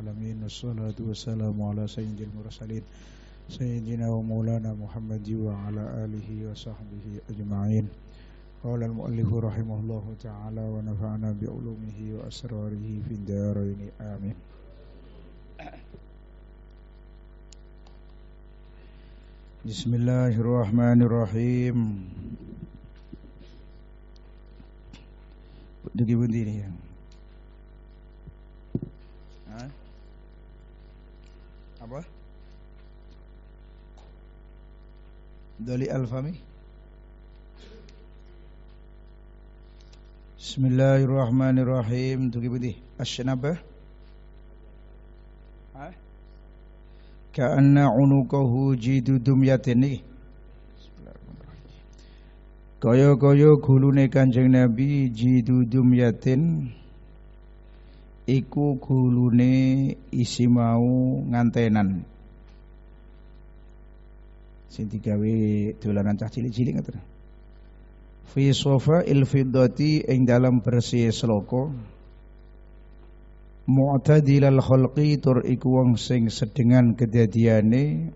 العالمين والصلاة والسلام على سيد المرسلين سيدنا ومولانا محمد وعلى آله وصحبه أجمعين قال المؤلف رحمه الله تعالى ونفعنا بعلومه وأسراره في الدارين آمين بسم الله الرحمن الرحيم Jadi bunyi ni. apa Dali Al-Fami Bismillahirrahmanirrahim Tuki putih Asyanabah Ka'anna unukahu jidu dumyatin Ini Kaya-kaya gulune kanjeng Nabi Jidu dumyatin iku gulune isi mau ngantenan sing digawe dolanan cah cilik-cilik ngoten fi sofa il fiddati ing dalam bersih seloko mu'tadilal khalqi tur iku wong sing sedengan kedadiane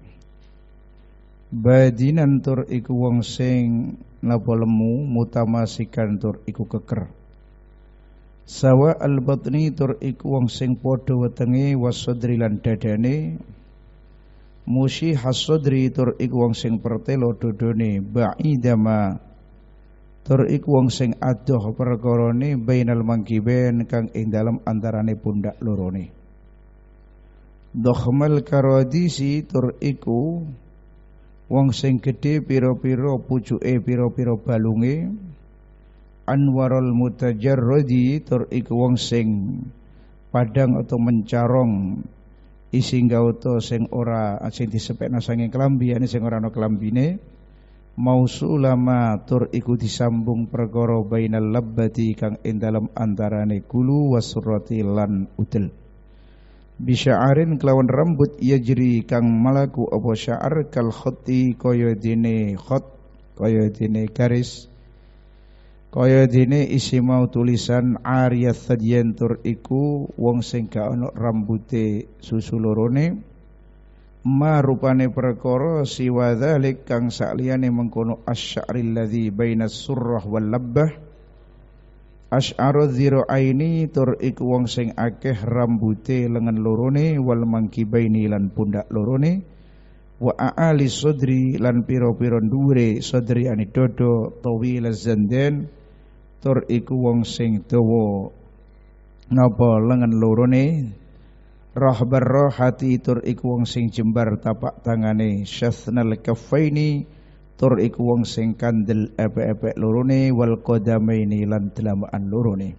badinan tur iku wong sing napa lemu mutamasikan tur iku keker sawa al batni tur iku wong sing padha wetenge wasadri lan dadane mushi hasadri tur iku wong sing pertelo dodone ba'idama tur iku wong sing adoh perkara ne bainal mangkiben kang ing dalem antaraning pundak loro ne dokhmal karadisi tur iku wong sing gedhe pira-pira pucuke pira-pira balunge anwarul mutajarrodi tur iku wong sing padang atau mencarong isi gauto sing ora sing disepekna sanging kelambi ane sing ora ana kelambine mausulama tur iku disambung perkara bainal labbati kang ing dalam antarane kulu wasurati lan udel bisya'arin kelawan rambut jeri kang malaku apa sya'ar kal khoti koyo dene khot koyo dene garis Kaya dene isi mau tulisan Arya Thadyantur iku wong sing gak ana rambute susu lorone ma rupane perkara siwa dzalik kang sakliyane mengkono asy'aril ladzi bainas surrah wal labbah Asy'aru dzira'aini tur iku wong sing akeh rambute lengan lorone wal mangkibaini lan pundak lorone wa aali sodri lan piro-piro sodri ani dodo tawil zanden tur iku wong sing dawa napa lengan lorone rahbar rohati tur iku wong sing jembar tapak tangane syathnal kaffaini tur iku wong sing kandel epek-epek lorone wal qadamaini lan delamaan lorone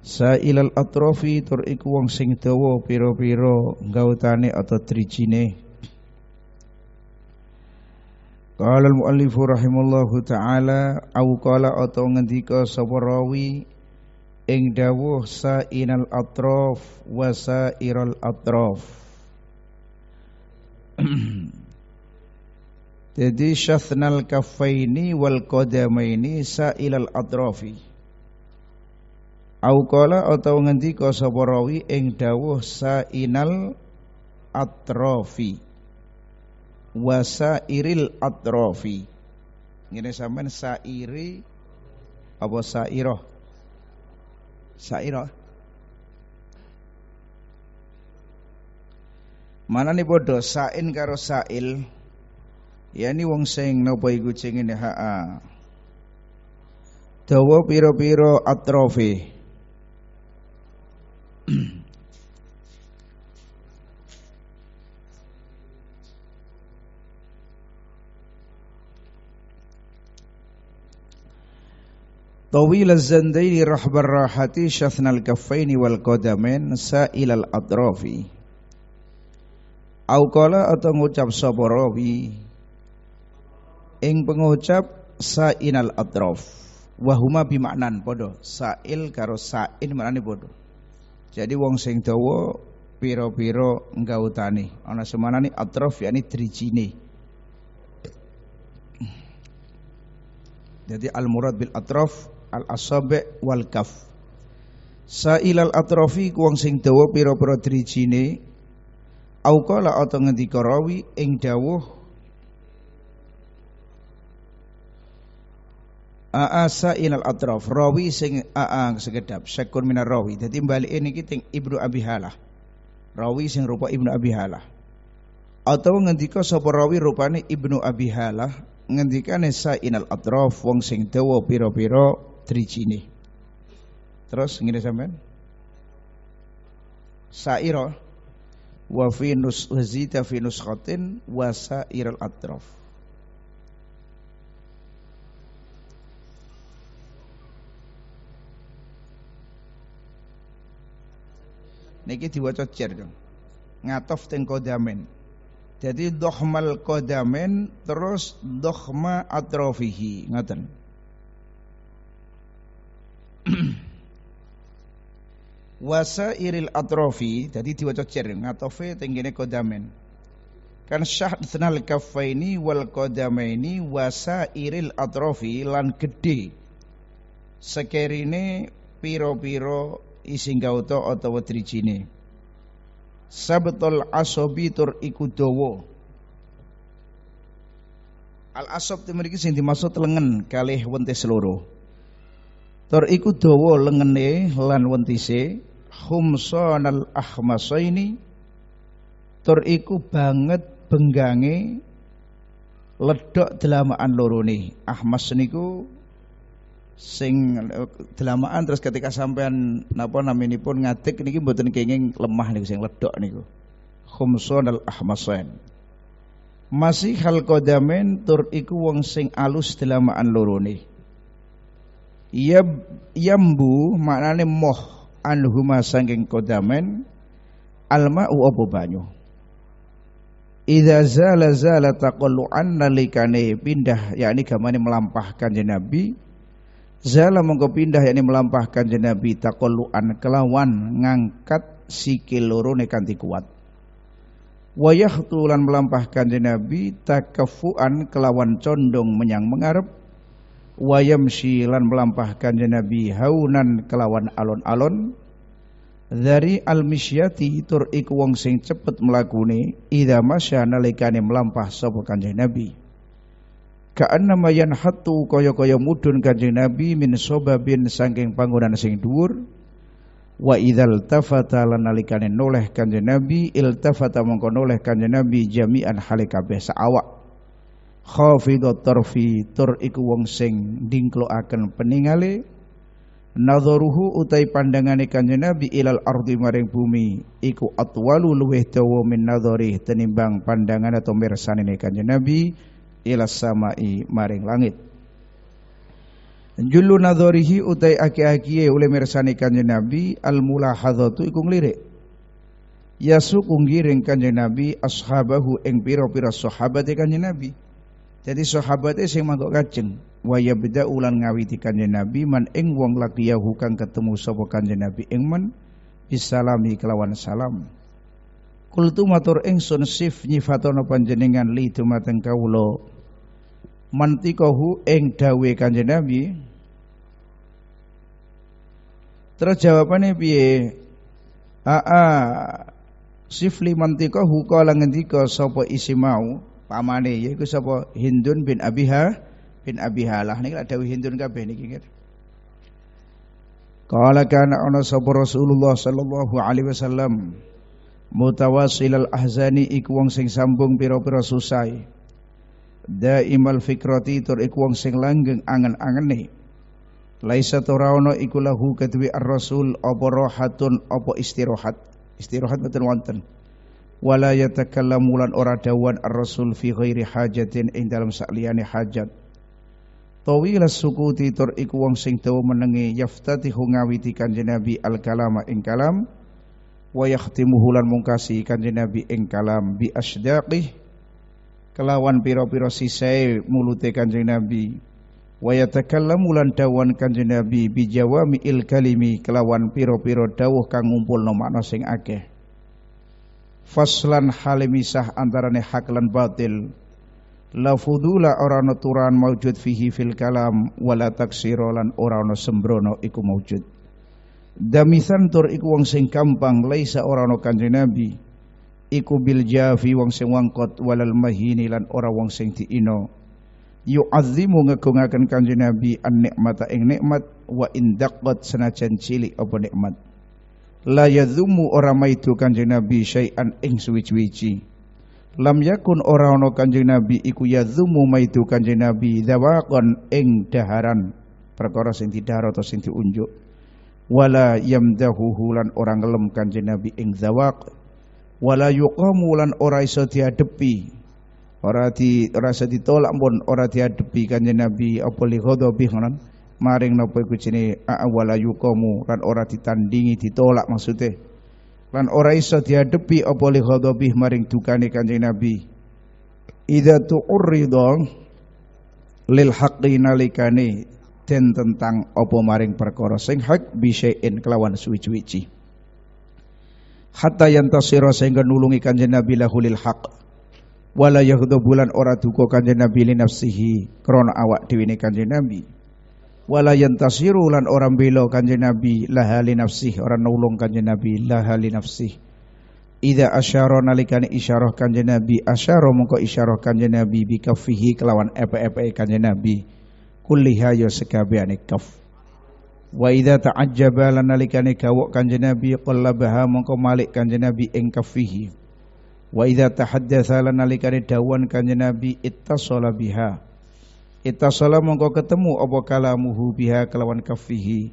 sailal atrofi tur iku wong sing dawa pira-pira gautane atau trijine Qala al-muallifu rahimallahu taala au qala atau ngendika sapa rawi ing dawuh sainal atraf wa sairal atraf. Jadi syathnal kaffaini wal qadamaini sailal atrafi. Au qala atau ngendika sapa rawi ing dawuh sainal atrafi. wa sa'iril atrofi ngene sampean sairi apa sairah sairah mana nih podo sain karo sail ya ini wong sing nopo iku cing ini haa dawa piro piro atrofi Tawil az-zandaini rahbar rahati syathnal kaffaini wal qadamain sa'ilal atrafi. Auqala atau ngucap sapa rawi pengucap sa'inal atraf. Wahuma bimaknan podo sa'il karo sa'in maknane podo. Jadi wong sing dawa piro pira nggautane. Ana semanane atraf yakni drijine. Jadi al murad bil atraf al asabe wal kaf sailal atrofi kuwang sing dawa pira-pira drijine au qala ata ngendika rawi ing dawuh aa sailal atrof rawi sing aa sekedap sekun minar rawi dadi balike ini kita Ibnu Abi Halah rawi sing rupa Ibnu Abi Halah atau ngendika sapa rawi rupane Ibnu Abi Halah ngendikane sainal atrof wong sing dawa pira-pira tadriji ini. Terus ngene sampean. Saira wa fi nus wazita fi nuskhatin wa sairul atraf. Niki diwaca cer dong. Ngatof teng kodamen. Jadi dohmal kodamen terus dohma atrofihi. Ngoten. Wasa iril atrofi jadi diwaca cer ngatofe tenggene kodamen kan syah senal kafaini wal wasa iril atrofi lan gede sekerine piro-piro isinggauto atau utawa drijine asobitur asobi tur al asob itu sing dimaksud lengan kalih wente seluruh Tur iku dawa lengene lan wentise khumsanal ahmasaini tur iku banget benggange ledok delamaan lorone. Ahmas niku sing delamaan terus ketika sampean napa pun ngatik niki mboten kenging lemah niku sing ledok niku. Khumsanal ahmasain. Masih hal kodamen tur iku wong sing alus delamaan nih. Yab, yambu maknane moh anhuma sangking kodamen alma'u apa banyu Idza zala zala taqallu'an nalikane pindah yakni gamane melampahkan jenabi zala mongko pindah yakni melampahkan jenabi taqallu'an kelawan ngangkat sikil loro kanthi kuat wayah tulan melampahkan jenabi takafuan kelawan condong menyang mengarep wa yamshi melampahkan Nabi haunan kelawan alon-alon dari al-misyati tur iku wong sing cepet melakuni ida masya nalikane melampah sapa Kanjeng Nabi namayan hatu kaya-kaya mudun Kanjeng Nabi min sobabin sangking panggonan sing dhuwur wa idzal tafata lan nalikane noleh Kanjeng Nabi iltafata mongko noleh Kanjeng Nabi jami'an hale besa awak khafidhat tarfi tur iku wong sing ndingkloaken peningale nadharuhu utai pandangane kanjeng Nabi ilal ardi maring bumi iku atwalu luweh dawa min nadhari tenimbang pandangan atau mirsane kanjeng Nabi ilas samai maring langit Julu nadharihi utai aki-akiye oleh mirsane kanjeng Nabi al mulahadzatu iku nglirik Yasuku ngiring kanjeng Nabi ashabahu ing pira-pira sahabate kanjeng Nabi jadi sahabat sing mangkok kajeng waya beda ulan ngawiti kanjeng Nabi man ing wong lagi yahu kang ketemu sapa kanjeng Nabi ing man bisalami kelawan salam. Kultu matur ingsun sif nyifatono panjenengan li dumateng kawula. Mantikahu ing dawe kanjeng Nabi. Terus jawabane piye? Aa sifli mantikahu kala ngendika sapa isi mau pamane yaiku sapa Hindun bin Abiha bin Abihalah niki lak dawuh Hindun kabeh niki nggih. Qala kana ana sapa Rasulullah sallallahu alaihi wasallam al ahzani iku wong sing sambung pira-pira susai. Daimal fikrati tur iku wong sing langgeng angen-angene. Laisa turaono iku lahu kadwi ar-rasul apa rahatun apa istirahat. Istirahat mboten wonten wala yatakallamu lan ora dawuhan ar-rasul fi ghairi hajatin ing dalam sakliyane hajat Tawila sukuti tur iku wong sing dawa menengi yaftatihu ngawiti kanjeng Nabi al-kalama ing kalam wa yakhtimuhu lan mungkasi kanjeng Nabi ing kalam bi asdaqih kelawan pira-pira sisai mulute kanjeng Nabi wa yatakallamu lan dawuhan kanjeng Nabi bi jawami il kalimi kelawan pira-pira dawuh kang ngumpulno makna sing akeh faslan halimisah antara hak lan batil la fudula ora ana turan maujud fihi fil kalam wala taksira lan ora ana sembrono iku maujud damisan tur iku wong sing gampang laisa ora ana kanjeng nabi iku bil jafi wong sing wangkot walal mahini lan ora wong sing diino yu'azzimu ngegungaken kanjeng nabi an nikmata ing nikmat wa indaqat senajan cilik apa nikmat la yadhumu ora maidu kanjeng Nabi syai'an ing suwi-wiji. Lam yakun ora ana kanjeng Nabi iku yadhumu maidu kanjeng Nabi dawakon ing daharan perkara sing didahar atau sing diunjuk. Wala yamdahuhu lan ora ngelem kanjeng Nabi ing dawaq. Wala yuqamu lan ora iso diadepi. Ora di ora iso ditolak pun ora diadepi kanjeng Nabi apa li ghadabi maring napa iku jenenge awala yuqamu lan ora ditandingi ditolak maksude, lan ora iso diadepi apa li ghadabih maring dukane Kanjeng Nabi idza tu'ridha lil haqqi nalikane den tentang apa maring perkara sing hak bisain kelawan suwi-suwici hatta yantasira sehingga nulungi Kanjeng Nabi lahulil haqq wala bulan ora duka Kanjeng Nabi li nafsihi krana awak dhewe Kanjeng Nabi wala yantasiru lan orang belo kanjeng Nabi lahali nafsih orang nulung kanjeng Nabi lahali nafsih Ida asyara nalikani isyarah kanjeng Nabi asyara mengko isyarah kanjeng Nabi bikafihi kelawan epe-epe kanjeng Nabi kulliha yo ya sekabiane kaf Wa idza ta'ajjaba lan nalikani gawok kanjeng Nabi qallabaha mengko malik kanjeng Nabi ing kafihi Wa idza tahaddatsa lan nalikani dawan kanjeng Nabi ittasala biha Itasala mongko ketemu apa kalamuhu biha kelawan kafihi.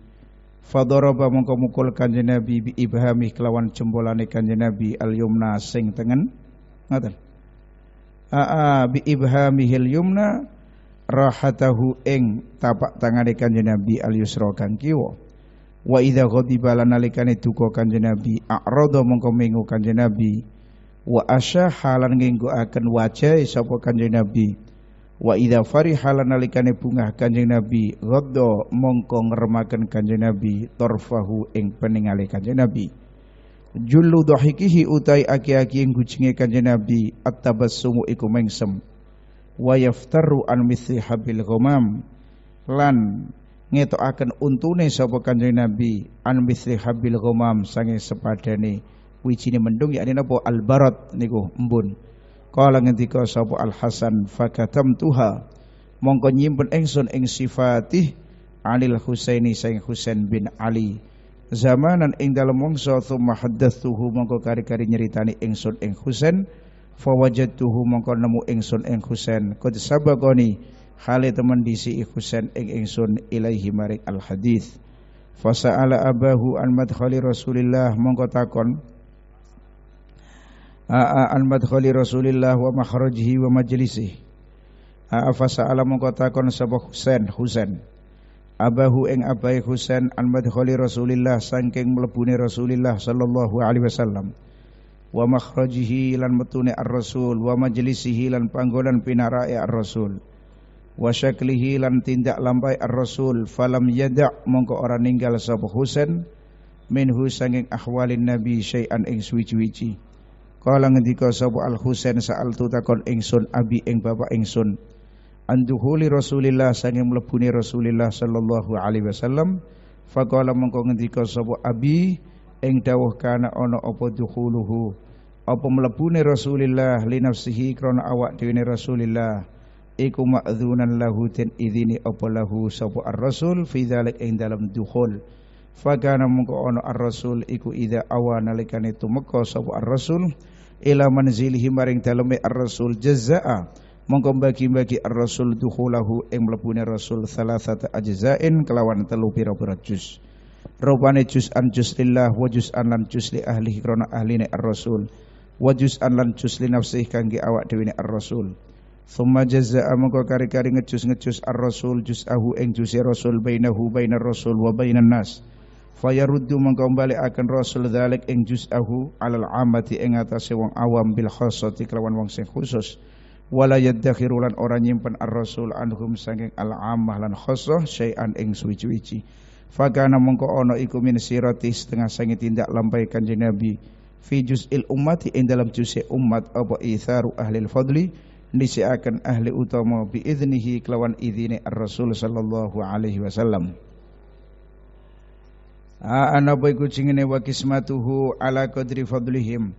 Fadharaba mongko mukul kanjeng Nabi bi ibhami kelawan jembolane kanjeng Nabi al yumna sing tengen. Ngoten. Aa bi Hil yumna rahatahu ing tapak tangane kanjeng Nabi al yusra kang kiwa. Wa idza ghadiba lan nalikane duka kanjeng Nabi a'rada mongko mengu kanjeng Nabi wa asyaha lan nginggoaken wajah sapa kanjeng Nabi. Wa idza fariha lan nalikane bungah Kanjeng Nabi ghadha mongko ngremaken Kanjeng Nabi torfahu ing peningale Kanjeng Nabi. julu dhahikihi utai aki-aki ing gujinge Kanjeng Nabi atabas tabassumu iku mengsem. Wa an misri habil gomam lan ngeto akan untune sopo Kanjeng Nabi an misri habil ghamam sange sepadane wicini mendung yakni po al-barat niku embun. Qala ngendika sapa Al Hasan fakatam Tuha mongko nyimpen ingsun ing sifatih Alil Husaini saing Husain bin Ali zamanan ing dalem mangsa tsumma haddatsuhu mongko kari-kari nyeritani ingsun ing Husain fawajadtuhu mongko nemu ingsun ing Husain qad sabagoni hale temen disi Husain ing ingsun ilaihi maring al hadis fasaala abahu an madkhali Rasulillah mongko takon an madkhali Rasulillah wa makhrajihi wa majlisih Aa fasa'ala mongko takon sapa Husain Husain Abahu ing abai Husain an madkhali Rasulillah saking mlebune Rasulillah sallallahu alaihi wasallam wa makhrajihi lan metune ar-rasul wa majlisihi lan panggonan pinarae ya ar-rasul wa syaklihi lan tindak lampai ar-rasul falam yada' mongko ora ninggal sapa Husain minhu sanging ahwalin nabi syai'an ing suwi-suwici Kala ngendika sapa Al Husain sa'altu takon ingsun abi ing bapak ingsun anduhuli Rasulillah sange mlebune Rasulillah sallallahu alaihi wasallam faqala mengko ngendika sapa abi ing dawuh kana ana apa dukhuluhu apa mlebune Rasulillah li nafsihi krana awak dhewe Rasulillah iku ma'dzunan lahu ten idini apa lahu sapa ar-rasul fi dzalik ing dalam dukhul Fakana mungko ono ar-rasul iku ida awa nalikane tumeka sapa ar-rasul ila manzilihi maring daleme ar-rasul jazaa mongko bagi-bagi ar-rasul dukhulahu ing mlebune rasul salasata ajzain kelawan telu pira-pira juz. Rupane jus an jus lillah wa juz an lan jus li ahli krana ahline ar-rasul wa juz an lan li nafsih kangge awak dhewe ar-rasul. Thumma jazza'a mongko kari-kari ngejus-ngejus ar-rasul juz'ahu ing juz'i rasul bainahu bainar rasul wa bainan nas fayaruddu mengkembali akan rasul dzalik ing juz'ahu alal amati ing atase wong awam bil khassati kelawan wong sing khusus wala yaddakhiru lan ora nyimpen ar-rasul anhum saking al amah lan khassah syai'an ing suwi-suwi fakana mengko ono iku min sirati setengah sangi tindak lampai kanjeng nabi fi juz'il ummati ing dalam juz'i umat apa itharu ahli fadli fadli akan ahli utama bi idnihi kelawan idine ar-rasul sallallahu alaihi wasallam ana apa iku jingene wa kismatuhu ala qadri fadlihim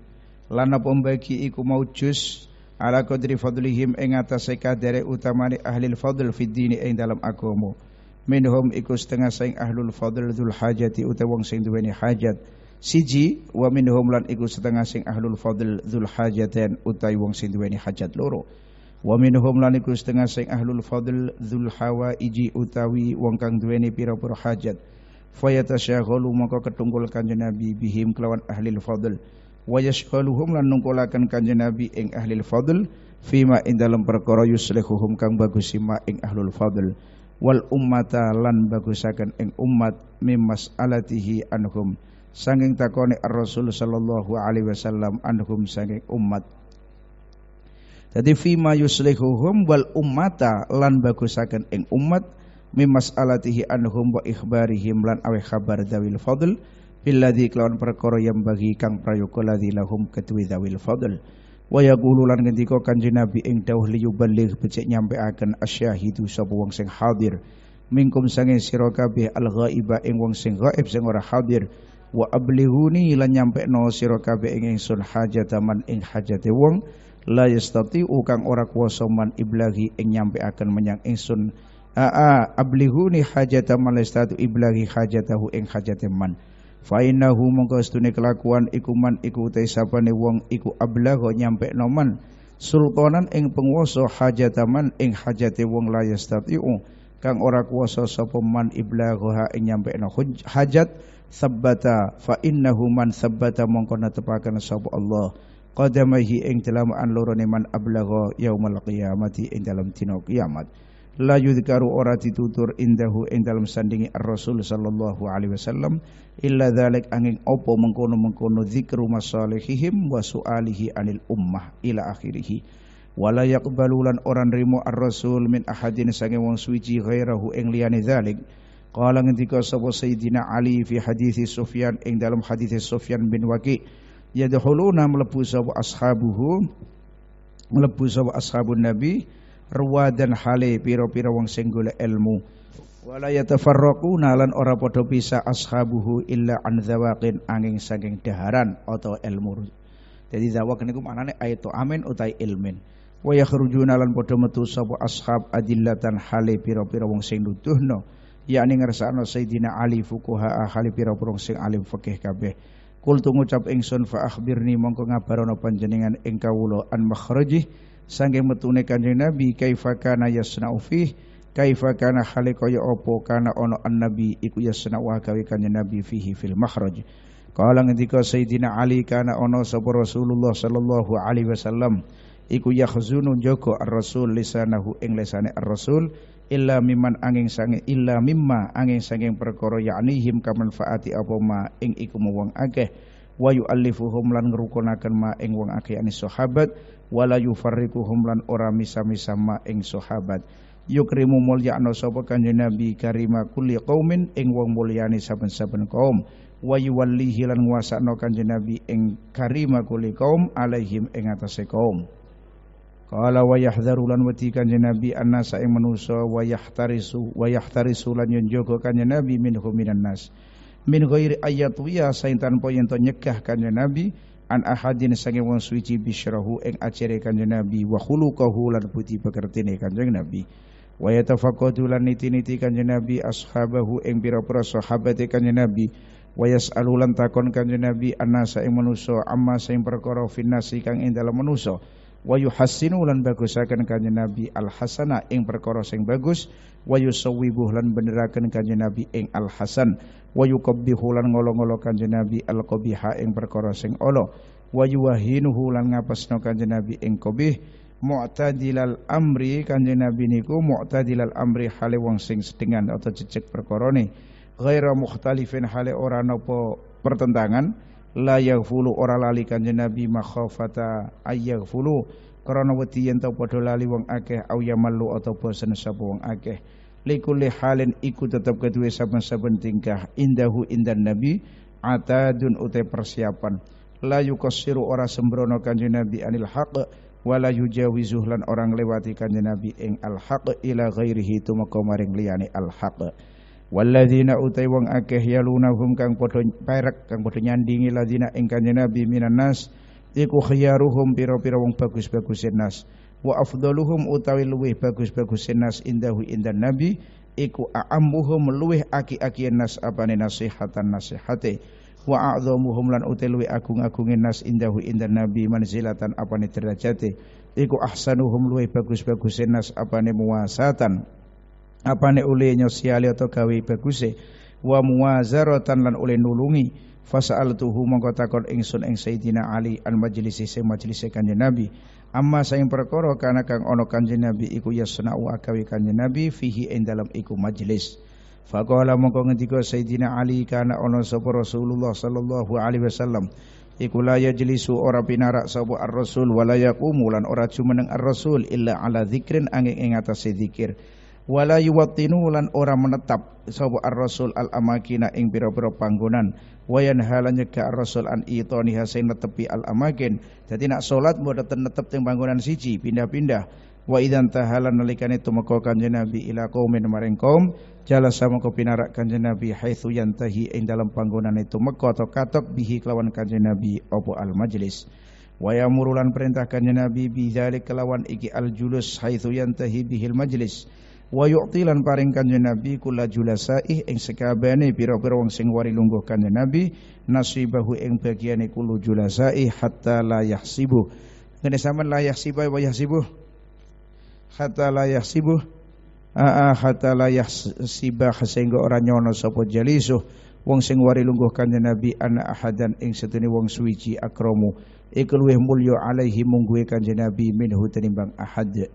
lan apa mbagi iku maujus ala qadri fadlihim ing atase kadere utamane ahli fadl fi dini ing dalam agama minhum iku setengah sing ahlul fadl dzul hajati utawa wong sing duweni hajat siji wa minhum lan iku setengah sing ahlul fadl dzul hajatan utawi wong sing duweni hajat loro wa minhum lan iku setengah sing ahlul fadl dzul hawaiji utawi wong kang duweni pira-pira hajat fayatasyaghulu maka ketunggul kanjeng Nabi bihim kelawan ahli fadl wa yashghaluhum lan nungkulaken kanjeng Nabi ing ahli fadl fima ing dalem perkara yuslihuhum kang bagusi ma ing ahlul fadl wal ummata lan bagusaken ing umat mim mas'alatihi anhum sanging takoni ar-rasul sallallahu alaihi wasallam anhum sanging umat jadi fima yuslihuhum wal ummata lan bagusaken ing umat mimas'alatihi anhum wa ikhbarihim lan awe khabar dawil fadl billadzi kelawan perkara yang bagi kang prayoga ladzi lahum ketui dawil fadl wa yaqulu lan ngendika kanjeng nabi ing dawuh liyuballigh becik akan asyahidu sabu wong sing hadir mingkum sange sirokabe kabeh al ghaiba ing wong sing ghaib sing ora hadir wa ablihuni lan nyampe no sirokabe ing sun hajataman ing hajate wong la yastati kang ora kuwasa man iblagi ing akan menyang ingsun aa ablihuni hajata man iblaghi hajatahu ing hajate man fa innahu mongko estune kelakuan iku man iku te sapane wong iku ablagho nyampe noman sultanan ing penguasa hajataman ing hajate wong la yastatiu kang ora kuasa sapa man iblagha ing nyampe hajat sabbata fa innahu man sabbata mongko netepaken sapa Allah qadamahi ing dalaman loro man ablagha yaumul qiyamati ing dalam dina kiamat la yudhkaru ora ditutur indahu ing dalam sandingi Rasul sallallahu alaihi wasallam illa dzalik angin opo mengkono-mengkono dzikru masalihihim wa sualihi anil ummah ila akhirih wala yaqbalulan orang rimo ar-rasul min ahadin sange wong suci ghairahu ing liyane dzalik qala ngendika sapa sayidina ali fi hadisi sufyan ing dalam hadis sufyan bin waqi yadkhuluna mlebu sapa ashabuhu mlebu sapa ashabun nabi dan hale piro-piro wong sing golek ilmu wala yatafarraquna lan ora padha pisah ashabuhu illa an dzawaqin angin saking daharan atau ilmu jadi zawaq niku maknane ayatu amin utai ilmin wa yakhrujuna lan padha metu sapa ashab adillatan hale piro-piro wong sing nuduhno yakni ngersakno Sayyidina Ali fuqaha ahli piro pira sing alim fikih kabeh Kul tu ngucap ingsun fa akhbirni mongko ngabarono panjenengan ing kawula an makhrajih sangge metune kanjeng Nabi kaifa kana yasna'u fi kaifa kana hale kaya apa kana ana annabi iku yasna'u gawe kanjeng Nabi fihi fil makhraj. Kala ngendika Sayyidina Ali kana ana sapa Rasulullah sallallahu alaihi wasallam iku yakhzunu joko ar-rasul lisanahu ing lisane ar-rasul illa mimman angin sange illa mimma angin sanging perkara ya'nihim ka manfaati apa ma ing iku wong akeh wa yu'allifuhum lan ngrukunaken ma ing wong akeh ani sahabat wala yufarriquhum lan ora misa-misa ma ing sahabat yukrimu mulyakno sapa kanjeng nabi karima kulli qaumin ing wong mulyani saben-saben kaum wa yuwallihi lan nguasakno kanjeng nabi ing karima kulli kaum alaihim ing atase kaum Kala wa yahdharu lan wati kanjeng Nabi annas ing manusa wa yahtarisu wa yahtarisu lan kanjeng Nabi minhum minan nas. Min ghairi ayatwiya saing tanpa yen to nyegah kanjeng Nabi an ahadin sange wong suci bisyrahu ing acere kanjeng Nabi wa khuluquhu lan puti pekertine kanjeng Nabi. Wa yatafaqqadu lan niti-niti kanjeng Nabi ashabahu ing pira-pira sahabate kanjeng Nabi. Wa yas'alu lan takon kanjeng Nabi annasa ing manusa amma sing perkara finnasi kang ing dalem manusa wa yuhassinu lan bagusaken kanjeng Nabi al hasana ing perkara sing bagus wa yusawwibu lan beneraken kanjeng Nabi ing al hasan wa yuqabbihu lan ngolo-ngolo kanjeng Nabi al qabiha ing perkara sing ala wa yuwahinuhu lan ngapesno kanjeng Nabi ing qabih mu'tadilal amri kanjeng Nabi niku mu'tadilal amri hale wong sing sedengan atau perkara perkorone ghaira mukhtalifin hale ora nopo pertentangan la yaghfulu ora lali kanjeng Nabi makhafata ayaghfulu karena wedi yen ta padha lali wong akeh au yamallu atau bosen sapa wong akeh likulli halin iku tetep kedua saben-saben tingkah indahu indan Nabi atadun utai persiapan la yukasiru ora sembrono kanjeng Nabi anil haqq wala yujawizuh lan orang lewati kanjeng Nabi ing al haqq ila ghairihi tumeka maring liyane al haqq Walladzina utai wong akeh hum kang podo perek kang podo nyandingi ladzina ing kanjeng Nabi minan nas iku khiyaruhum pira-pira wong bagus-bagus nas wa afdaluhum utawi luweh bagus-bagus nas indahu indan Nabi iku a'ammuhum luweh aki-aki nas apane nasihatan nasihate wa a'dhamuhum lan utai luwih agung-agunge nas indahu indan Nabi manzilatan apane derajate iku ahsanuhum luweh bagus-bagus nas apane muwasatan apane oleh nyosiali atau gawe baguse wa muwazaratan lan oleh nulungi fasaltuhu mongko takon ingsun ing Sayyidina Ali an majlisi se majlisi kanjeng Nabi amma saing perkara kana kang ana kanjeng Nabi iku yasna'u akawi kanjeng Nabi fihi ing dalam iku majlis faqala mongko ngendika Sayyidina Ali kana ana sapa Rasulullah sallallahu alaihi wasallam iku la yajlisu ora pinarak sapa ar-rasul wala yaqumu lan ora jumeneng ar-rasul illa ala dzikrin angin ing atase dzikir wala yuwattinu lan ora menetap sapa ar-rasul al amakina ing pira-pira panggonan wayan halanya ke ar-rasul an itoni hasin netepi al amakin dadi nak salat mau netep teng panggonan siji pindah-pindah wa idan tahalan nalikane tumeka kanjeng nabi ila qaumin maring kaum jala sama ko pinarak kanjeng nabi haitsu yantahi ing dalam panggonan itu meka atau katok bihi kelawan kanjeng nabi apa al majlis wa yamurulan perintah kanjeng nabi bidzalik kelawan iki al julus haitsu yantahi bihil majlis wa yu'ti lan paring kanjeng Nabi kula julasaih ing sekabehane pira-pira wong sing wari lungguh kanjeng Nabi nasibahu ing bagiane kulo julasaih hatta la yahsibu ngene sampean la yahsiba wa yahsibu hatta la yahsibu aa hatta la yahsiba sehingga ora nyono sapa jalisu wong sing wari lungguh kanjeng Nabi ana ahadan ing setune wong suwiji akromu. iku luwih mulya alaihi mungguhe kanjeng Nabi minhu tenimbang ahad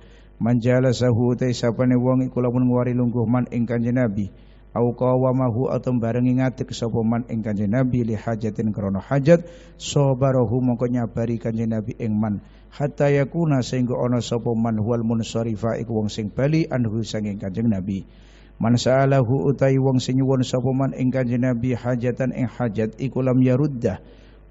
manjala sahu ta sapane wong iku lamun ngwari lungguh man ing kanjeng Nabi au qawamahu atau barengi ngatik sapa man ing kanjeng Nabi li hajatin krana hajat sabarahu mongko nyabari kanjeng Nabi ing man hatta yakuna sehingga ana sapa man huwal munsarifa iku wong sing bali anhu sanging kanjeng Nabi Man sa'alahu utai wong sing nyuwun sapa man ing kanjeng Nabi hajatan ing hajat iku lam Oranola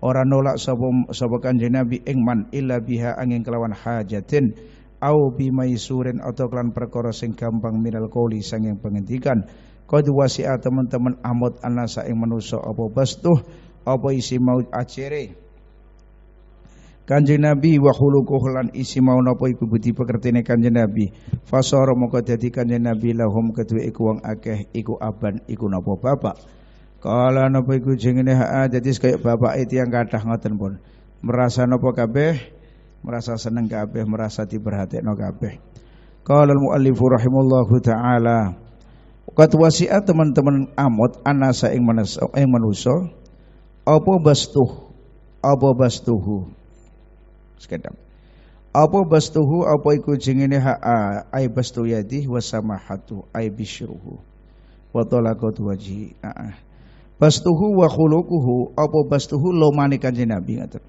Ora nolak sapa sapa kanjeng Nabi ing man illa biha angin kelawan hajatin au bi maisurin atau kelan perkara sing gampang minal qouli sanging pengendikan qad wasi'a teman-teman amot anasa ing manusia apa bastuh apa isi mau acere Kanjeng Nabi wa khuluquhu lan isi mau napa iku budi pekertine Kanjeng Nabi. Fasara moko dadi Kanjeng Nabi lahum kedue iku wong akeh iku aban iku napa bapak. Kala napa iku jenenge ha dadi kaya bapak itu yang kathah ngoten pun. Merasa napa kabeh merasa seneng kabeh merasa diperhatikno kabeh qala muallifu rahimallahu taala Kat wasiat teman-teman amot anasa ing manusa ing manusa apa bastuh apa bastuhu sekedap apa bastuhu apa iku jengene ha ai bastu yadi wasamahatu ai bisyruhu wa talaqatu wajhi bastuhu wa khuluquhu apa bastuhu lomane kanjeng nabi ngaten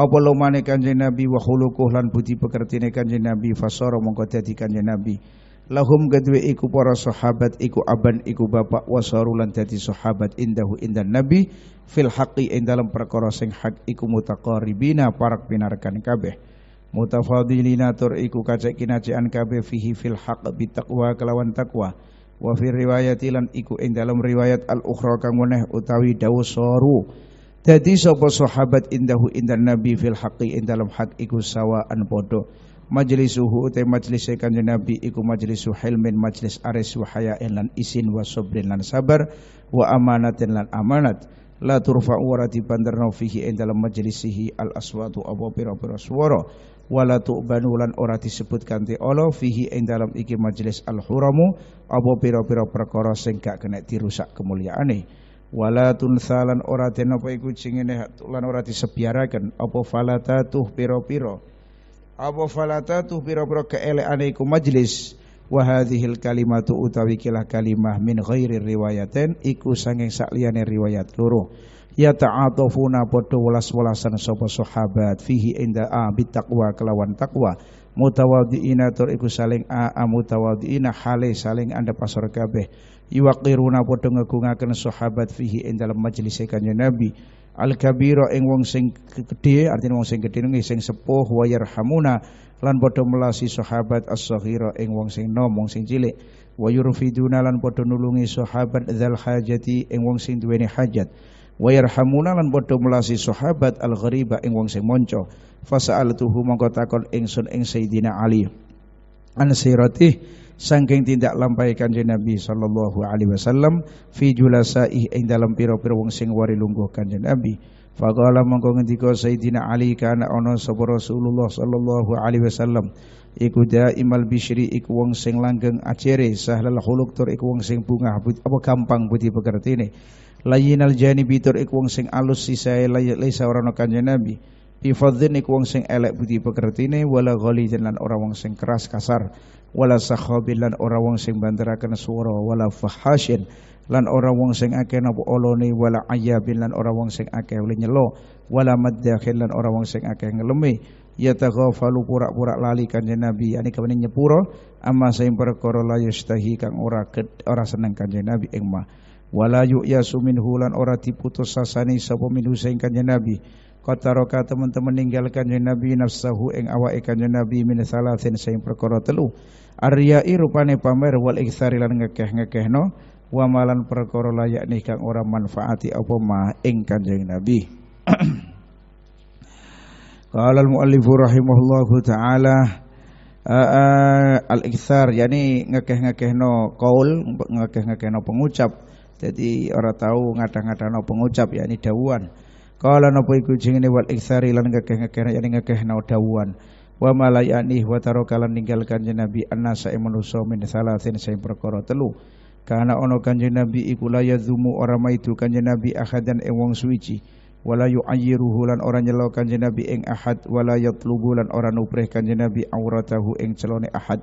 apa lumane kanjeng Nabi wa khuluquh lan budi pekertine kanjeng Nabi fasara mongko dadi kanjeng Nabi lahum kedue iku para sahabat iku aban iku bapak wasaru lan dadi sahabat indahu indan Nabi fil haqqi ing dalam perkara sing hak iku mutaqaribina parak pinarkan kabeh mutafadilina tur iku kacek kinacean kabeh fihi fil haqq bitakwa kelawan takwa wa fi riwayatilan iku ing dalam riwayat al ukhra kang meneh utawi Dawu saru jadi sapa sahabat indahu indah nabi fil haqqi ing dalam hak iku sawaan padha. Majlisuhu utai majlis kanjeng Nabi iku majlis hilmin majlis aris wa haya'in lan isin wa lan sabar wa amanatin lan amanat. La turfa wa rati bandarna fihi ing dalam majlisihi al aswatu abo pira-pira swara wala tu'banu lan ora disebut ti ala fihi indalam dalam iki majlis al huramu abo pira-pira perkara sing gak kena dirusak kemuliaane wala tunsalan ora den apa iku jingene lan ora disebiaraken apa falata tuh pira-pira apa falata tuh pira-pira keelekane iku majelis wa hadhil kalimatu utawi kilah kalimah min ghairi riwayaten iku sanging sakliyane riwayat loro ya ta'atufuna padha welas-welasan sapa sahabat fihi inda a bitaqwa kelawan takwa mutawadhiina tur iku saling a mutawadhiina hale saling anda pasor kabeh yuwaqiruna padha ngegungaken sahabat fihi ing dalam majelis kanjeng Nabi al kabira ing wong sing gedhe artine wong sing gedhe ning sing sepuh wa yarhamuna lan padha melasi sahabat as-saghira ing wong sing nom wong sing cilik wa yurfiduna lan padha nulungi sahabat dzal hajati ing wong sing duweni hajat wa yarhamuna lan padha melasi sahabat al ghariba ing wong sing monco fasa'altuhu mongko takon ingsun ing sayidina ali an siratih saking tidak lampai kanjeng Nabi sallallahu alaihi wasallam fi julasaih ing dalam pira-pira wong sing wari lungguh kanjeng Nabi faqala mongko ngendika sayidina Ali kana ana sapa Rasulullah sallallahu alaihi wasallam iku imal bisyri iku wong sing langgeng acere sahlal khuluq tur iku wong sing bungah apa gampang budi pekertine layinal janibi tur iku wong sing alus sisae laisa ora ana kanjeng Nabi Bifadzin iku wong sing elek budi pekertine Wala ghali jenlan orang wong sing keras kasar wala sakhabin lan ora wong sing banderaken swara wala fahasyin lan ora wong sing akeh napa olone wala ayabin lan ora wong sing akeh oleh nyelo wala maddakhil lan ora wong sing akeh ngelemi yataghafalu pura-pura lali kanjeng Nabi ani kawene nyepuro amma sing perkara la yastahi kang ora ora seneng kanjeng Nabi ing ma wala yu'yasu minhu lan ora diputus sasane sapa minhu sing kanjeng Nabi Kotaroka teman-teman ninggalkan kanjeng Nabi nafsahu ing awake kanjeng Nabi min salatin sing perkara telu Aryai rupane pamer wal iksari lan ngekeh-ngekehno wa malan perkara layak nih kang ora manfaati apa ma ing Kanjeng Nabi. Qala al-muallif rahimahullahu taala al iksar yakni ngekeh-ngekehno kaul ngekeh-ngekehno pengucap. Jadi ora tahu ngadah-ngadahno pengucap yakni dawuan. Qala napa iku jenenge wal iksari lan ngekeh-ngekehno yakni ngekehno dawuhan wa malayani wa tarokalan ninggal kanjeng Nabi anasa ing e manusa min salasin sing perkara telu karena ono kanjeng Nabi iku la yazumu ora maitu kanjeng Nabi ahadan ing wong suci wala yu'ayyiruhu lan ora nyelo kanjeng Nabi ing ahad wala yatlubu lan ora nupreh kanjeng Nabi auratahu ing celone ahad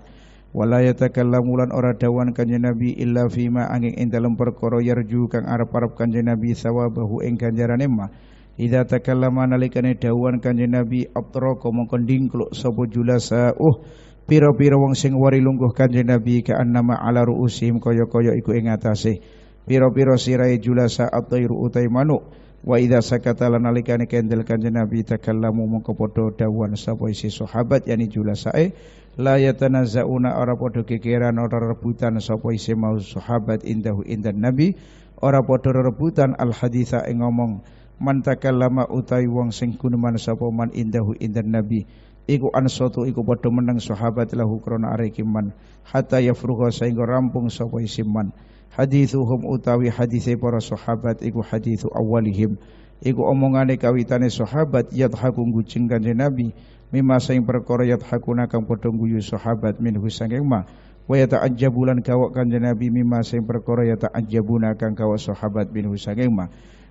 wala yatakallamu lan ora dawan kanjeng Nabi illa fima angin ing dalem perkara yarju kang arep-arep kanjeng Nabi sawabahu ing ganjarane mah Ida takalama nalikane dawuhan Kanjeng Nabi atraka mongko ndingkluk sapa julasa uh pira-pira wong sing wari lungguh Kanjeng Nabi kaannama ala ruusim kaya-kaya iku ing atase pira-pira sirahe julasa atairu utai manuk wa idza sakata lan nalikane kendel Kanjeng Nabi takallamu mongko padha dawuhan sapa isi sahabat yani julasae la yatanazzauna ora padha kekeran ora rebutan sapa isi mau sahabat indahu indan Nabi ora padha rebutan al haditsa ing ngomong man takallama utai wong sing guneman sapa man indahu indan nabi iku ansatu iku padha meneng sahabat lahu krana areki man hatta yafruha sehingga rampung sapa isiman hadithuhum utawi hadise para sahabat iku hadithu awalihim iku omongane kawitane sahabat yadhaku gucing kanjeng nabi mimma sing perkara yadhakuna kang padha guyu sahabat min husangeng ma wa yata'ajjabulan kawak kanjeng nabi mimma sing perkara yata'ajjabuna kang kawak sahabat min husangeng ma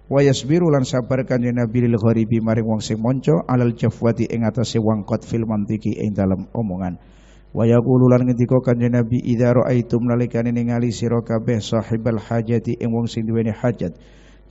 wa yasbiru lan sabarkan ya nabi lil gharibi maring wong sing monco alal jafwati ing atase wong qad fil mantiki ing dalam omongan wa yaqulu lan ngendika kanjeng nabi idza raaitum nalikane ningali sira kabeh sahibal hajati ing wong sing duweni hajat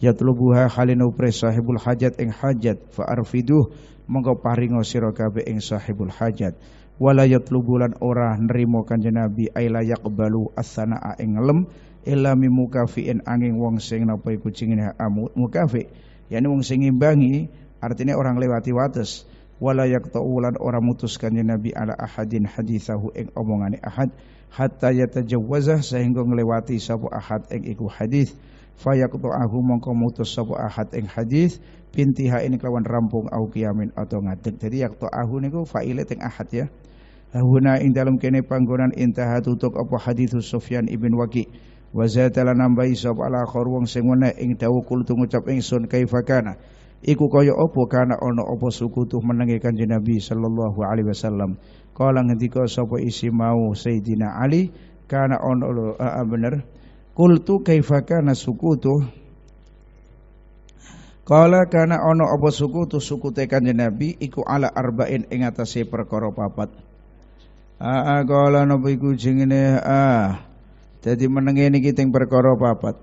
yatlubuha halin upre sahibul hajat ing hajat fa arfiduh mongko paringo sira kabeh ing sahibul hajat wala yatlubulan ora nerimo kanjeng nabi ay la yaqbalu as-sanaa ing lem illa mimukafiin angin wong sing napa iku jengene amut mukafi yani wong sing ngimbangi artinya orang lewati wates wala yaqta'ulan orang mutuskan Nabi ala ahadin hadithahu ing omongane ahad hatta yatajawwazah sehingga nglewati sapa ahad ing iku hadis fayaqta'ahu mongko mutus sapa ahad ing hadis bintiha ini kelawan rampung au kiamin atau ngadeg jadi yaqta'ahu niku faile teng ahad ya Huna ing dalam kene panggonan intah tutuk apa hadithu Sufyan ibn Waqi' wa zata lan nambahi sapa ala akhir wong sing weneh ing dawuh tunggu ngucap ingsun kaifa kana iku kaya apa kana ana apa sukutu menenge kanjeng Nabi sallallahu alaihi wasallam kala ngendika sapa isi mau Sayyidina Ali kana ana uh, ah, bener kultu kaifa kana sukutu Kala kana Ono apa suku tu suku te Nabi iku ala arba'in ing atase perkara papat. Aa ah, ah, kala napa iku jengene ah jadi ini kita yang perkara papat.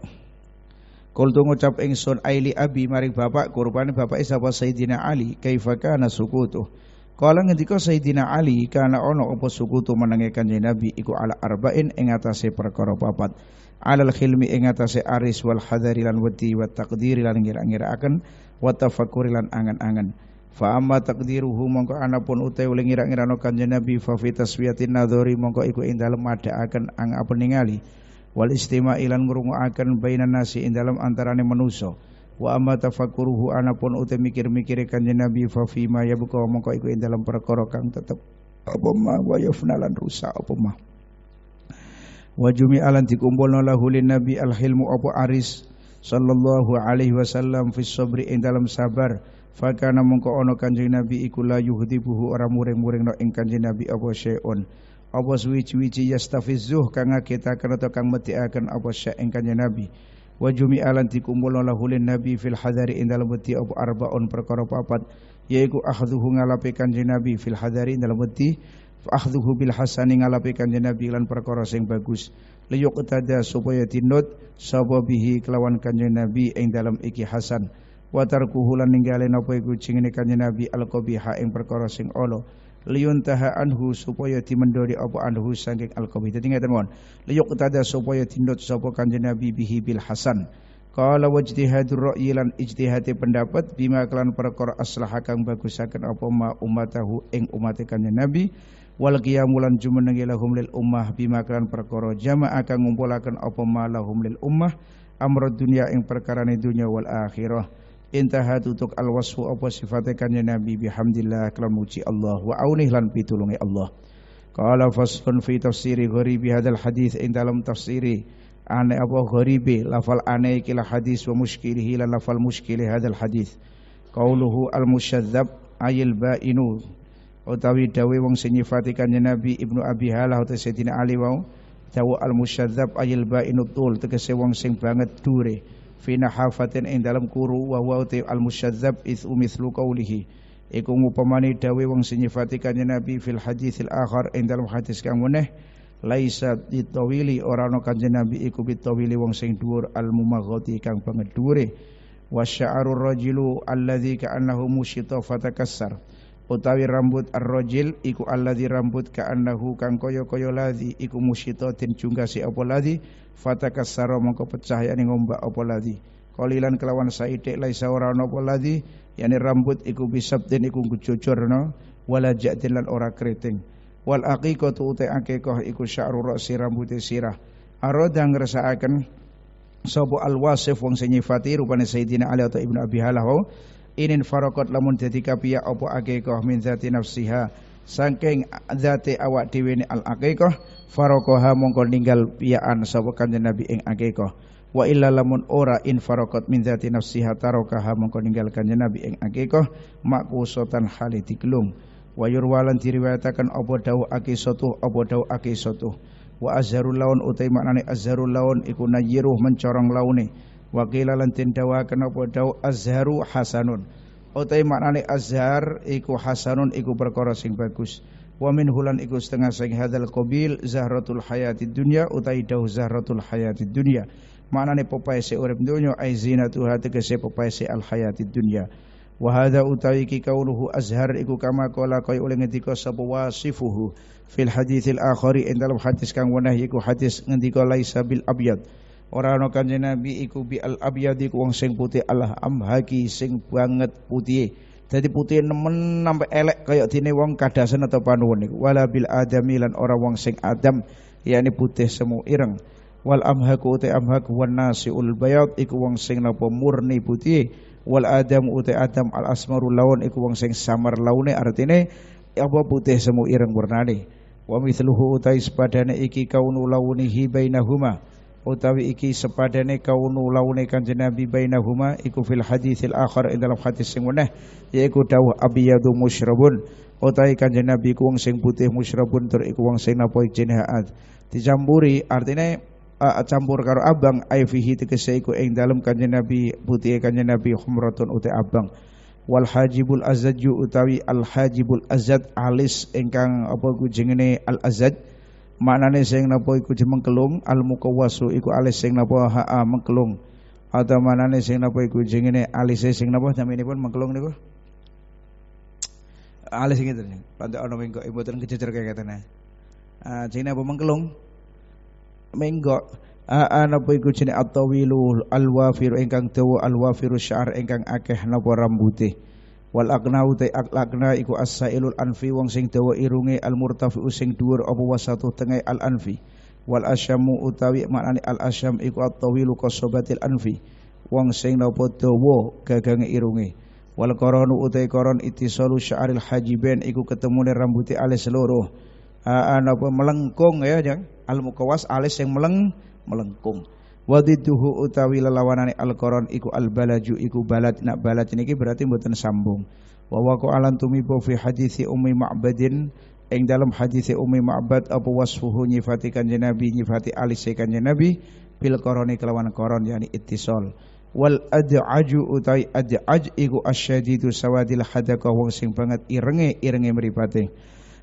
Kul tu ngucap ingsun aili abi maring bapak korban bapak sapa Sayyidina Ali kaifa kana sukutu. Kala ngendika Sayyidina Ali kana ono apa sukutu menenge kanjeng Nabi iku ala arba'in ing atase perkara papat. Alal khilmi ing atase aris wal hadari lan wedi wa taqdiri lan ngira akan wa lan angan-angan. Fa amma takdiruhu mongko anapun utai uling ngira-ngirano kanjeng Nabi fa fi taswiyatin nadhari mongko iku ing dalem madhaaken ang apa ningali wal istima ilan ngrungokaken bainan nasi ing dalem antarane manusa. Wa amma tafakkuruhu anapun utai mikir-mikir kanjeng Nabi fa fi ma yabqa mongko iku ing dalem perkara kang tetep apa ma wa yafnalan rusak apa ma. Wa jumi'a lan dikumpulna lahu nabi al hilmu apa aris sallallahu alaihi wasallam fi sabri ing dalem sabar fakana mongko ono kanjeng nabi iku la yuhdibuhu ora muring-muring no ing kanjeng nabi apa syai'un apa suwici-wici yastafizuh kang kita kana to kang medhiaken apa syai' ing kanjeng nabi wa jumi'a lan dikumpul lahu nabi fil hadari ing dalem wedi apa arbaun perkara papat yaiku akhduhu ngalapi kanjeng nabi fil hadari ing dalem wedi akhduhu bil hasani ngalapi kanjeng nabi lan perkara sing bagus liyuqtada supaya tinut sapa bihi kelawan kanjeng nabi ing dalem iki hasan wa tarkuhu lan ninggale napa iku jengene kanjeng Nabi al-qabiha ing perkara sing ala liyuntaha anhu supaya dimendori apa anhu saking al-qabih dadi ngeten liyuk liyuqtada supaya tindut sapa kanjeng Nabi bihi bil hasan qala wajtihadur ra'yi lan ijtihati pendapat bima kelan perkara aslaha kang bagusaken apa ma umatahu ing umate kanjeng Nabi wal qiyamulan jumeneng lahum lil ummah bima kelan perkara jama'a kang ngumpulaken apa ma lahum lil ummah amrud dunya ing perkara dunya wal akhirah intahat untuk alwasfu apa sifatnya Nabi bihamdillah kelam uci Allah wa aunih lan pitulungi Allah kalau fasfun fi tafsiri gharibi hadal hadis in dalam tafsiri ane apa gharibi lafal ane kila hadis wa muskilih la lafal muskilih hadal hadis kauluhu al mushadzab ayil ba'inu utawi dawe wong sing nyifati Nabi Ibnu Abi Halah atau setina Ali wau. Tahu al mushadzab ayil ba'inu tul Tegesi wong sing banget dure fi nahafatin ing dalam kuru wa huwa al musyadzab is umithlu qawlihi iku ngupamani dawe wong sing nyifati kanjeng Nabi fil haditsil akhar ing dalam hadis kang meneh laisa ditawili ora ana kanjeng Nabi iku bitawili wong sing dhuwur al mumaghati kang banget dhuwure wasya'arur rajilu allazi ka'annahu musyita fatakassar utawi rambut arrojil ikut iku di rambut ka'annahu kang hukang koyo ladzi iku musyitatin junggasi apa ladzi fatakassara mongko pecah yani ngombak apa ladzi kelawan saithik lai sawaran ana apa ladzi yani rambut iku bisabtin iku jujurna wala ja'din lan ora keriting wal aqiqatu uta akikah iku sya'ru rambut rambute sirah arada ngresakaken sapa al-wasif wong sing nyifati rupane Sayyidina Ali atau Ibnu Abi Halah oh, Inin farokot lamun dadi pia opo akikah min zati nafsiha saking zati awak dhewe al akikah farokoha mongko ninggal piyaan sapa kanjeng Nabi ing akikah wa illa lamun ora in farokot min zati nafsiha tarokaha mongko ninggal kanjeng Nabi ing akikah makusotan hale digelung wa yurwalan diriwayataken apa soto opo apa dawuh soto wa azharul laun utai maknane azharul laun iku nayiruh mencorong launi wa qila lan apa azharu hasanun mana maknane azhar iku hasanun iku perkara sing bagus wa min hulan iku setengah sing hadal qabil zahratul hayati dunya utahe dawu zahratul hayati dunya maknane pepaese urip dunya aizinatu hati kese pepaese al hayati dunya wa hadza utawi ki kauluhu azhar iku kama qala kaya oleh ngendika sapa wasifuhu fil haditsil akhari ing hadis kang weneh iku hadis ngendika laisa bil abyad Ora ana Kanjeng Nabi iku bi al abyadi ku wong sing putih Allah amhaki sing banget putih. Jadi putih nemen sampai elek kayak dini wong kadasen atau panuwun niku. Wala bil adami lan ora wong sing adam yakni putih semu ireng. Wal amhaku uti amhak wan nasiul bayat iku wong sing napa murni putih. Wal adam uti adam al asmaru laun iku wong sing samar laune artine apa putih semu ireng warnane. Wa mithluhu utai sepadane iki kaunu launihi bainahuma utawi iki sepadane kaunu laune kanjeng Nabi bainahuma iku fil haditsil akhar ing dalam hadis sing meneh yaiku dawuh abyadu musyrabun utawi kanjeng Nabi ku wong sing putih musyrabun tur iku wong sing napa jinaat dicampuri artinya uh, campur karo abang aifihi tegese iku ing dalam kanjeng Nabi putih kanjeng Nabi khumratun uta abang wal hajibul azadju utawi al hajibul azad alis ingkang apa ku jengene al azad Maknane sing napa iku dimengkelung al mukawwasu iku alis sing napa ha mengkelung. Atau manane sing napa iku jengene alise sing napa pun mengkelung niku. Alis sing ngeten. Pantek ana ibu eh, mboten kejejer kaya katene. Ah jengene apa mengkelung? Mengko ana napa iku jenenge at-tawilul al-wafiru ingkang dawa al-wafiru syar ingkang akeh napa rambutih wal agnau te ak lagna iku asailul anfi wong sing dawa irunge al murtafiu sing dhuwur apa wasatu al anfi wal asyamu utawi maknane al asyam iku at-tawilu qasobatil anfi wong sing napa dawa gagange irunge wal qaranu utai qaran ittisalu sya'ril hajiben iku ketemune rambuti alis loro ana melengkung ya al mukawas alis yang meleng melengkung Wadiduhu utawi lelawanane al-qaron iku al-balaju iku Balat nak balad niki berarti mboten sambung. Wa waqo alan tumibu fi hadisi Ummi Ma'badin ing dalam hadisi Ummi Ma'bad apa wasfuhu nyifati kanjeng Nabi nyifati alise kanjeng Nabi bil qaroni kelawan qaron yakni ittisal. Wal ad'aju utai ad'aj iku asyadidu sawadil hadaqah wong sing banget irenge irenge mripate.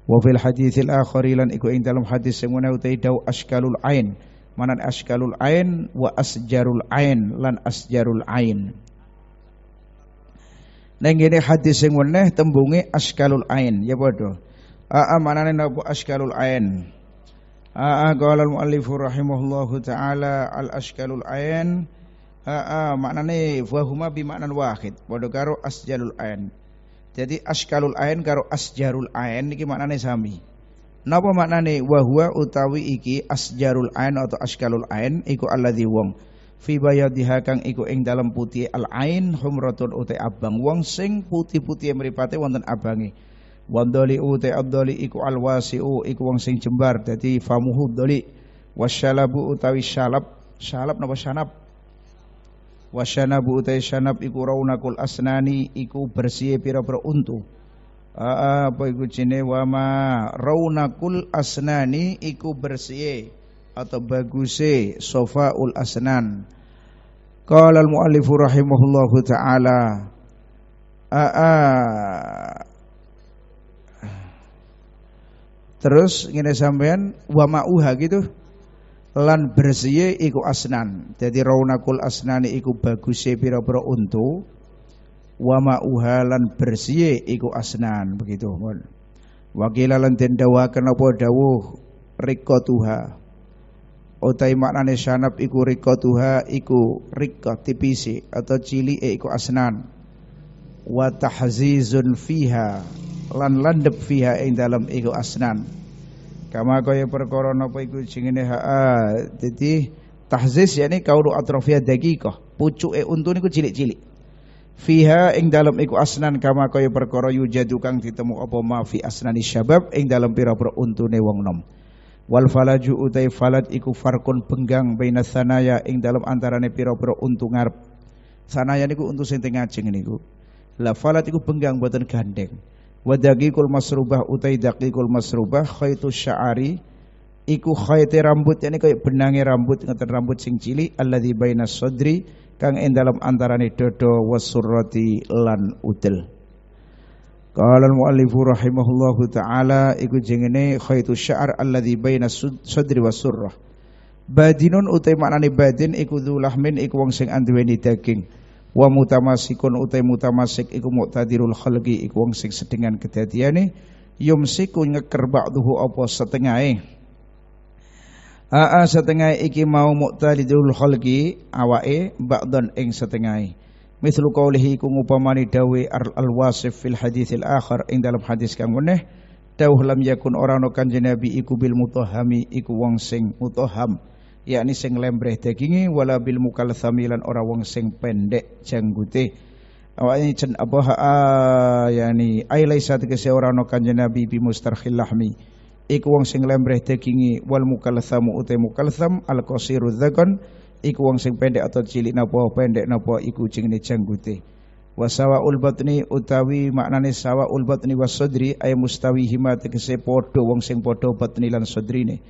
Wa fil hadisil akhari lan iku ing dalam hadis sing menawa utai dau askalul ain manan askalul ain wa asjarul ain lan asjarul ain Neng ngene hadis sing weneh tembunge askalul ain ya padha. Aa manane napa askalul ain? Aa qala al muallif rahimahullahu taala al askalul ain aa mana wa huma bi maknan wahid padha karo asjarul ain. Jadi askalul ain karo asjarul ain iki nih sami. Napa maknane wahwa utawi iki asjarul ain atau askalul ain iku alladzi wong fi bayadiha kang iku ing dalam putih al ain humratun uti abang wong sing putih-putih mripate wonten abange. Wandoli uti abdoli iku alwasiu iku wong sing jembar dadi famuhu doli wasyalabu utawi syalab syalab napa sanab wasyanabu utai sanab iku raunakul asnani iku bersih pira-pira untu apa iku cine wama raunakul asnani iku bersih atau baguse sofaul asnan qala al muallifu rahimahullahu taala aa terus ngene sampean wama uha gitu lan bersih iku asnan jadi raunakul asnani iku baguse pira-pira untu wa ma'uhalan bersih iku asnan begitu mon wakila lan den dawaken apa dawuh riqatuha utai maknane sanab iku riqatuha iku riqah tipisi atau cili iku asnan wa tahzizun fiha lan landep fiha ing dalam iku asnan kama kaya perkara napa iku jenenge ha dadi tahziz yakni kaulu atrofia daqiqah pucuke untu niku cilik-cilik fiha ing dalam iku asnan kama kaya perkara yujadu kang ditemu apa ma fi asnani syabab ing dalam pira-pira untune wong nom wal falaju utai falat iku farkun penggang baina sanaya ing dalam antarane pira-pira untu ngarep sanaya niku untu sing teng ajeng niku la falat iku penggang boten gandeng wa daqiqul masrubah utai daqiqul masrubah khaitu sya'ari iku khaite rambut ini kaya benange rambut ngeten rambut sing cilik alladzi baina sadri kang ing dalam antarane dodo wasurrati lan udel qala al muallif rahimahullahu taala iku jengene khaitu sya'ar alladzi baina sadri wasurrah badinun utai maknane badin iku dzulahmin iku wong sing anduweni daging wa mutamasikun utai mutamasik iku muqtadirul khalqi iku wong sing sedengan kedadiane yumsiku ngeker ba'dahu apa setengahe Aa setengah iki mau muqtadidul khalqi awake ba'dan ing setengah. Mithlu qawlihi ku ngupamani dawe al-wasif fil hadithil akhar ing dalam hadis kang meneh dawuh lam yakun ora ana kanjeng Nabi iku bil mutahhami iku wong sing mutahham yakni sing lembreh daginge wala bil mukalsami lan ora wong sing pendek janggute awake cen apa ha yani ailai sategese ora ana kanjeng Nabi bi mustarkhil lahmi iku wong sing lembreh dagingi wal mukalsam uta mukalsam al qasiru dzakon iku wong sing pendek atau cilik napa pendek napa iku jenenge janggute wasawa sawaul batni utawi maknane sawaul batni was sadri ay mustawi hima tegese padha wong sing padha batni lan sadrine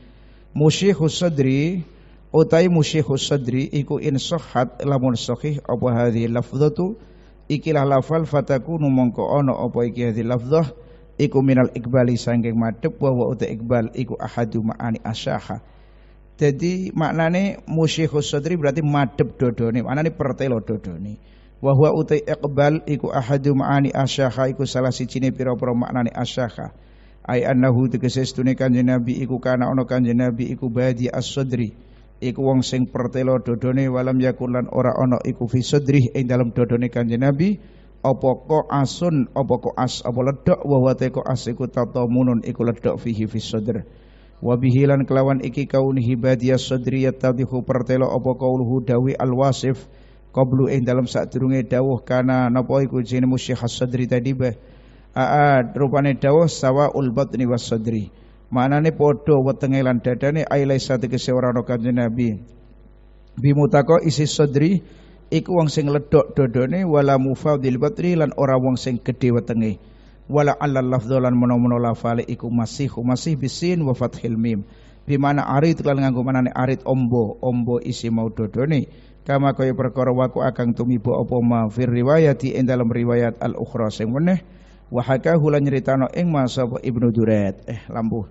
musyihus sadri utai musyihus sadri iku insahhat lamun sahih apa hadhi lafdzatu ikilah lafal fataku mongko ana apa iki hadhi lafdzah iku minal ikbali sangking madep wa wa uta ikbal iku ahadu ma'ani asyaha jadi maknane musyikhus sadri berarti madep dodone maknane pertelo dodoni wa huwa uta ikbal iku ahadu ma'ani asyaha iku salah sijine pira-pira maknane asyaha ai annahu tegese stune kanjeng nabi iku kana ono kanjeng nabi iku badi as-sadri iku wong sing pertelo dodone walam yakulan ora ono iku fi sadri ing dalam dodone kanjeng nabi apa asun apa as apa ledok wa wa teko as iku munun iku ledok fihi fi sadr wa bihilan kelawan iki kaun hibadiya sadri yatadihu pertelo apa kauluhu dawi al wasif qablu ing dalam sadurunge dawuh kana napa iku jin musyih sadri tadi ba aa rupane dawuh sawa batni was sadri manane padha wetenge lan dadane ailai sategese ora ana kanjeng nabi bimutako isi sadri iku wong sing ledok dodone wala mufadil batri lan ora wong sing gedhe wetenge wala alal lafdz lan menawa lafale iku masih masih bisin wa fathil mim bimana arit lan nganggo manane arit ombo ombo isi mau dodone kama kaya perkara waku akang tumibo apa ma fir riwayati ing dalam riwayat al ukhra sing meneh wa hakahu lan nyritano ing masa Ibnu Durat eh lampu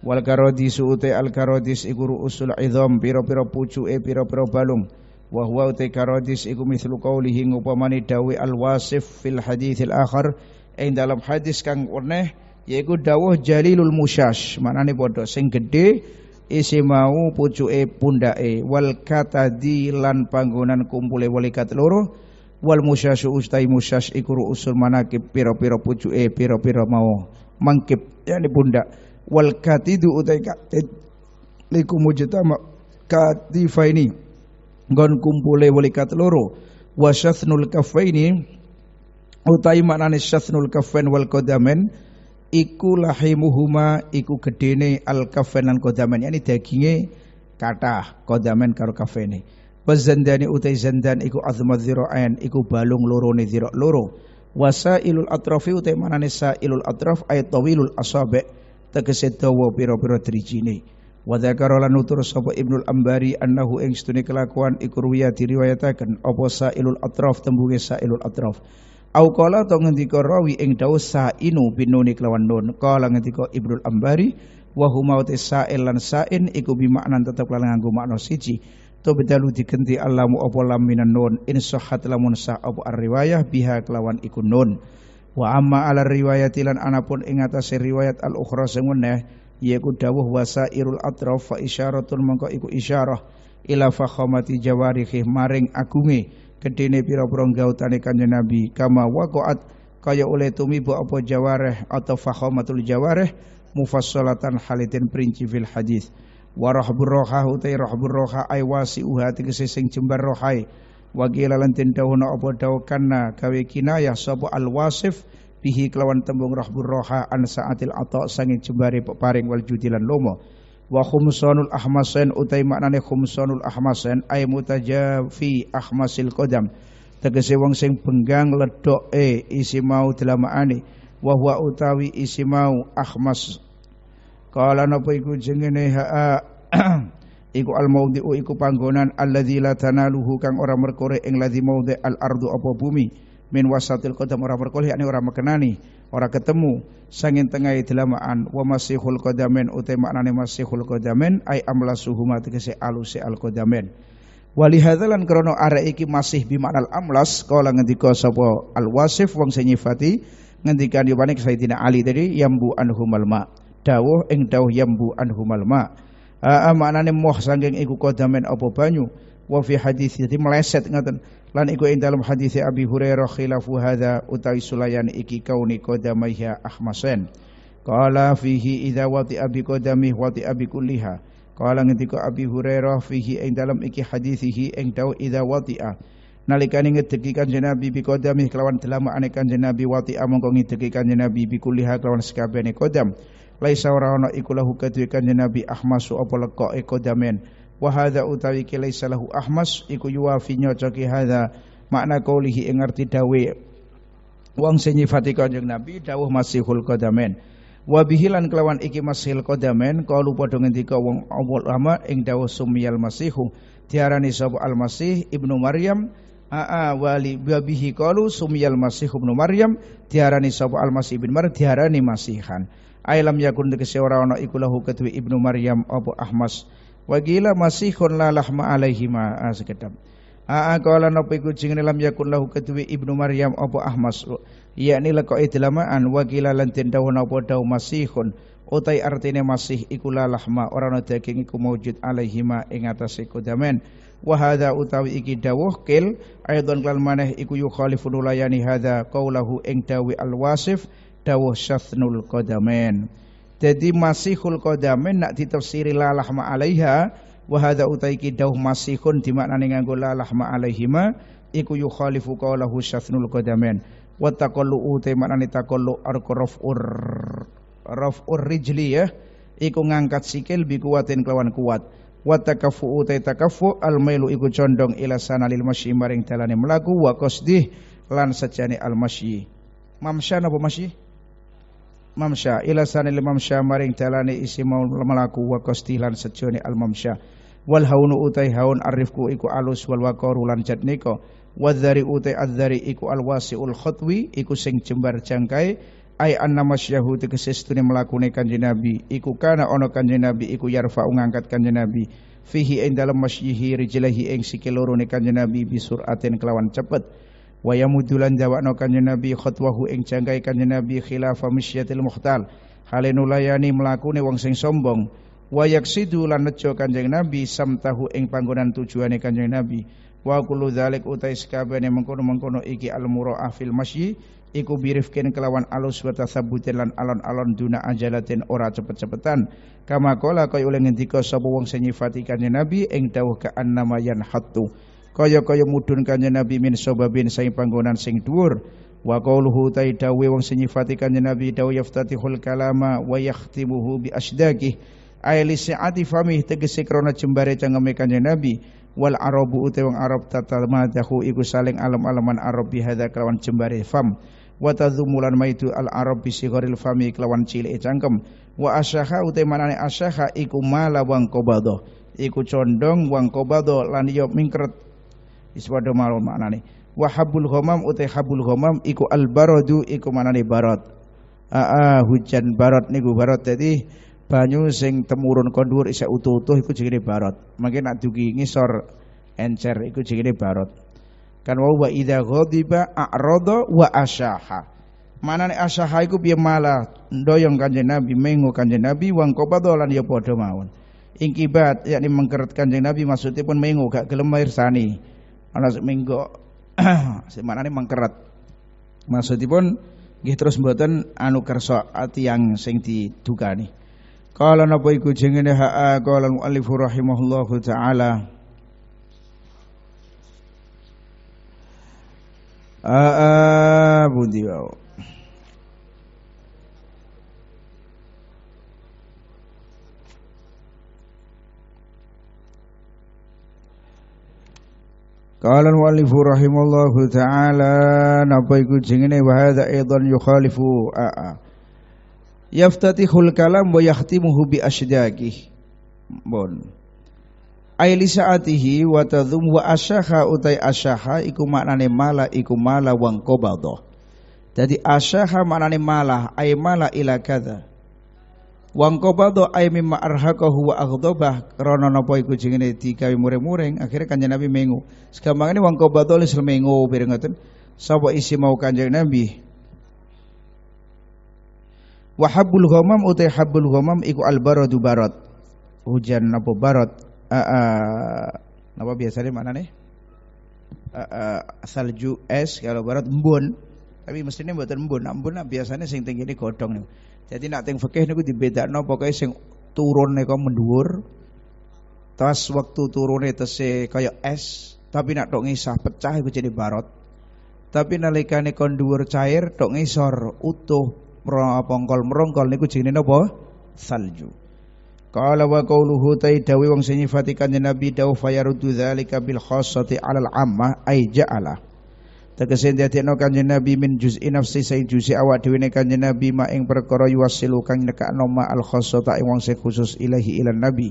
wal karodis uute al karodis iku usul idham pira-pira pucuke pira-pira balung wa huwa tikaradis iku mislu qawlihi ngupamani dawi al-wasif fil hadithil akhar ing dalam hadis kang werneh yaiku dawuh jalilul musyash maknane padha sing gedhe isi mau pucuke pundake wal katadi lan panggonan kumpule walikat loro wal musyashu ustai musyash iku usul manakib pira-pira pucuke pira-pira mau mangkib yani pundak wal katidu utai katid eh, liku mujtama katifaini ini nggon kumpule walikat loro wa syathnul ini utai maknane syathnul kafe wal qadamen iku lahimuhuma iku gedene al kaffain lan qadamen yani daginge kathah qadamen karo kaffaine wazandani utai zandan iku azmaz zira'ain iku balung loro ne zira' loro ilul atrafi utai maknane sailul atraf ay tawilul asabe tegese dawa pira-pira drijine Wa dzakara lan nutur sapa Ibnul Ambari annahu ing sedune kelakuan iku diriwayataken apa Sailul Atraf tembunge Sailul Atraf. Au qala ta ngendika rawi ing dawuh Sa'inu binuni kelawan nun. Qala ngendika Ibnul Ambari wa huma sa'il lan sa'in iku bimaknan tetep lan nganggo makna siji. To bedalu digenti alamu apa lam minan nun in sahhat lamun sa apa riwayah biha kelawan iku nun. Wa amma ala riwayatilan anapun ing atase riwayat al-ukhra sing meneh yaiku dawuh wasairul atraf fa isyaratun mengko iku isyarah ila fakhamati jawarihih maring agunge gedene pira-pira gautane kanjeng Nabi kama waqa'at kaya oleh tumibo apa jawareh atau fakhamatul jawareh mufassalatan halitin princi fil hadis wa rahbur rohah utai rahbur rohah ay wasi uhati tegese jembar rohai wa qila lan tin dawuh apa dawuh kana kinayah al wasif bihi kelawan tembung rahbur roha an saatil atok sangin jembari peparing wal judilan lomo wa khumsanul ahmasen utai maknane khumsanul ahmasen ay mutajafi ahmasil kodam tegese wong sing benggang ledoke isi mau delamaane wa huwa utawi isi mau ahmas kala napa iku jengene ha iku al maudhi'u iku panggonan alladzi la tanaluhu kang ora merkore ing ladzi maudhi' al ardu apa bumi min wasatil qadam orang berkolih yakni orang mekenani orang ketemu sangin tengah delamaan wa masihul qadamen utai maknane masihul qadamen ai amlasuhuma tegese alusi al qadamen wali hadzalan krana arek iki masih bimaknal amlas kala ngendika sapa al wasif wong sing nyifati ngendikan yo panik Sayyidina Ali tadi yambu anhumal ma dawuh ing dawuh yambu anhumal ma aa maknane moh sanging iku kodamen apa banyu wa fi hadis meleset ngoten Lan iku ing dalam hadis Abi Hurairah khilafu hadza utawi sulayan iki kauni qadamaiha ahmasen. Qala fihi idza wati abi qadami wati abi kulliha. Qala ngendika Abi Hurairah fihi ing dalam iki hadisihi ing dau idza wati'a. Nalikane ngedeki kanjeng Nabi bi qadami kelawan delamakane kanjeng Nabi wati'a mongko ngedeki kanjeng Nabi bi kulliha kelawan sekabehane qadam. Laisa ora ana iku lahu kanjeng Nabi ahmasu apa lekoke qadamen wa hadza utawi kilaisa lahu ahmas iku yuwafi nyocoki hadza makna kaulihi ing ngerti dawe wong sing nyifati kanjeng Nabi dawuh masihul qadamen wa bihilan kelawan iki masihul qadamen kalu padha ngendika wong awal ama ing dawuh sumiyal masihu diarani sapa al masih ibnu maryam Aa wali babihi kalu sumial masih ibnu Maryam diarani sapa al masih ibnu Maryam diarani masihan. Ailam yakun tegese ora ana iku lahu kedue ibnu Maryam apa Ahmas Wagila masihun la lahma ma ah, sekedap. Aa ah, ah, kala nopo iku jing lam yakun lahu ketui Ibnu Maryam apa Ahmas yakni laqai dilamaan wagila lan tindawon apa daw masihun utai artine masih iku la lahma ora ana daging iku maujud alaihima ing atase kudamen wa hadza utawi iki dawuh kil aidon lan maneh iku yukhalifun layani hadza qaulahu ing dawi al wasif dawuh syatsnul qadamen jadi masihul qadamin nak ditafsiri la lahma alaiha wa hadza utai kidahu masihun dimaknani nganggo la lahma alaihima iku yukhalifu qawlahu syathnul qadamin wa taqallu utai maknani taqallu arqrafur rafur rijli ya iku ngangkat sikil bi kuatin kelawan kuat wa takaffu utai takaffu al mailu iku condong ila sana lil masyi maring dalane mlaku wa qasdih lan al masyi mamsyan apa masyi mamsha ila sanil mamsha maring dalane isi mau melaku wa kostilan sejone al mamsha wal haunu utai haun arifku iku alus wal waqaru lan jatnika wadzari utai adzari iku al wasiul khotwi iku sing jembar jangkai ai anna masyahu tegese setune mlakune kanjeng nabi iku kana ono kanjeng nabi iku yarfa ngangkat kanjeng nabi fihi ing dalem masyihi rijlahi ing sikil loro ne kanjeng nabi bisuratin kelawan cepet wa yamudulan jawakno kanjeng Nabi khotwahu ing jangkai kanjeng Nabi khilafa misyatil muhtal hale nulayani wong sing sombong wa yaksidu lan nejo kanjeng Nabi samtahu ing panggonan tujuane kanjeng Nabi wa kullu dzalik utai sakabehane mengkono-mengkono iki al muraah fil masyi iku birifkin kelawan alus wa tasabbutin lan alon-alon duna ajalatin ora cepet-cepetan kama kala kaya oleh ngendika sapa wong sing nyifati kanjeng Nabi ing dawuh ka annama yanhattu kaya-kaya mudhun kanjeng Nabi min sababin saing panggonan sing dhuwur wa qauluhu taidawi wong sing nyifati kanjeng Nabi dawu yaftatihul kalama wa yakhtimuhu bi asdaqih ay ati si'ati famih tegese krana jembare cangeme kanjeng Nabi wal arabu uta wong arab tatamadahu iku saling alam-alaman arab bi hadza kelawan jembare fam wa tadhumulan maitu al arab bi sigharil fami kelawan cilik cangkem wa asyaha uta manane asyaha iku mala wang kobadoh iku condong wang kobado lan yo iya mingkret Iswado mal mana nih Wahabul ghamam utai habul ghamam iku al baradu iku nih Barot. Aa hujan Barot nih gu Barot jadi banyu sing temurun kondur isih utuh-utuh iku jenenge Barot. Mungkin nak dugi ngisor encer iku jenenge Barot. Kan wa wa idza ghadiba a'rada wa asyaha. nih asyaha iku biar malah doyong Kanjeng Nabi, mengu Kanjeng Nabi wang qabadha lan ya padha mawon. Ingkibat yakni mengkeret Kanjeng Nabi maksudnya pun mengu gak gelem sani ana seminggu semanane mengkeret maksudipun nggih terus mboten anu kersa tiyang sing didukani Kala napa iku jengene ha'a kala muallif rahimahullahu taala Aa, bundi wae. Qala al-walifu rahimallahu ta'ala Napa iku jengene wa hadha aidan yukhalifu a'a Yaftatihul kalam wa yahtimuhu bi asydaqih Bon Aili sa'atihi wa tadhum wa asyaha utai asyaha Iku maknane mala iku mala wang kobadoh Jadi asyaha maknane mala Ay mala ila kada Wang qabadu ay mimma arhaqahu wa aghdabah Rono nopo iku jengene digawe akhirnya muring akhire kanjeng Nabi mengu. Segamangane wang qabadu lis mengu bir ngoten. Sapa isi mau kanjeng Nabi? Wa habbul ghamam utai habbul ghamam iku al barat. Hujan nopo barat? Aa Nopo biasanya mana nih? Aa, salju es kalau barat embun. Tapi mestinya mboten embun. Embun biasanya sing tinggi ini godong nih. Jadi nak teng fikih niku dibedakno pokoke sing turun niku mendhuwur. Tas waktu turunnya tese kaya es, tapi nak tok ngisah pecah iku jadi barot. Tapi nalikane kon dhuwur cair tok ngisor utuh pongkol merongkol niku jenenge napa? Salju. Qala wa qawluhu taidawi wong sing nyifati kanjeng Nabi Dawu yarudu dzalika bil khassati alal amma ay ja'ala tegese dadekno kanjeng Nabi min juz'i nafsi saing juz'i awak dhewe ne kanjeng Nabi ma ing perkara yuwasilu kang nekakno ma al khassata ing wong khusus ilahi ilan Nabi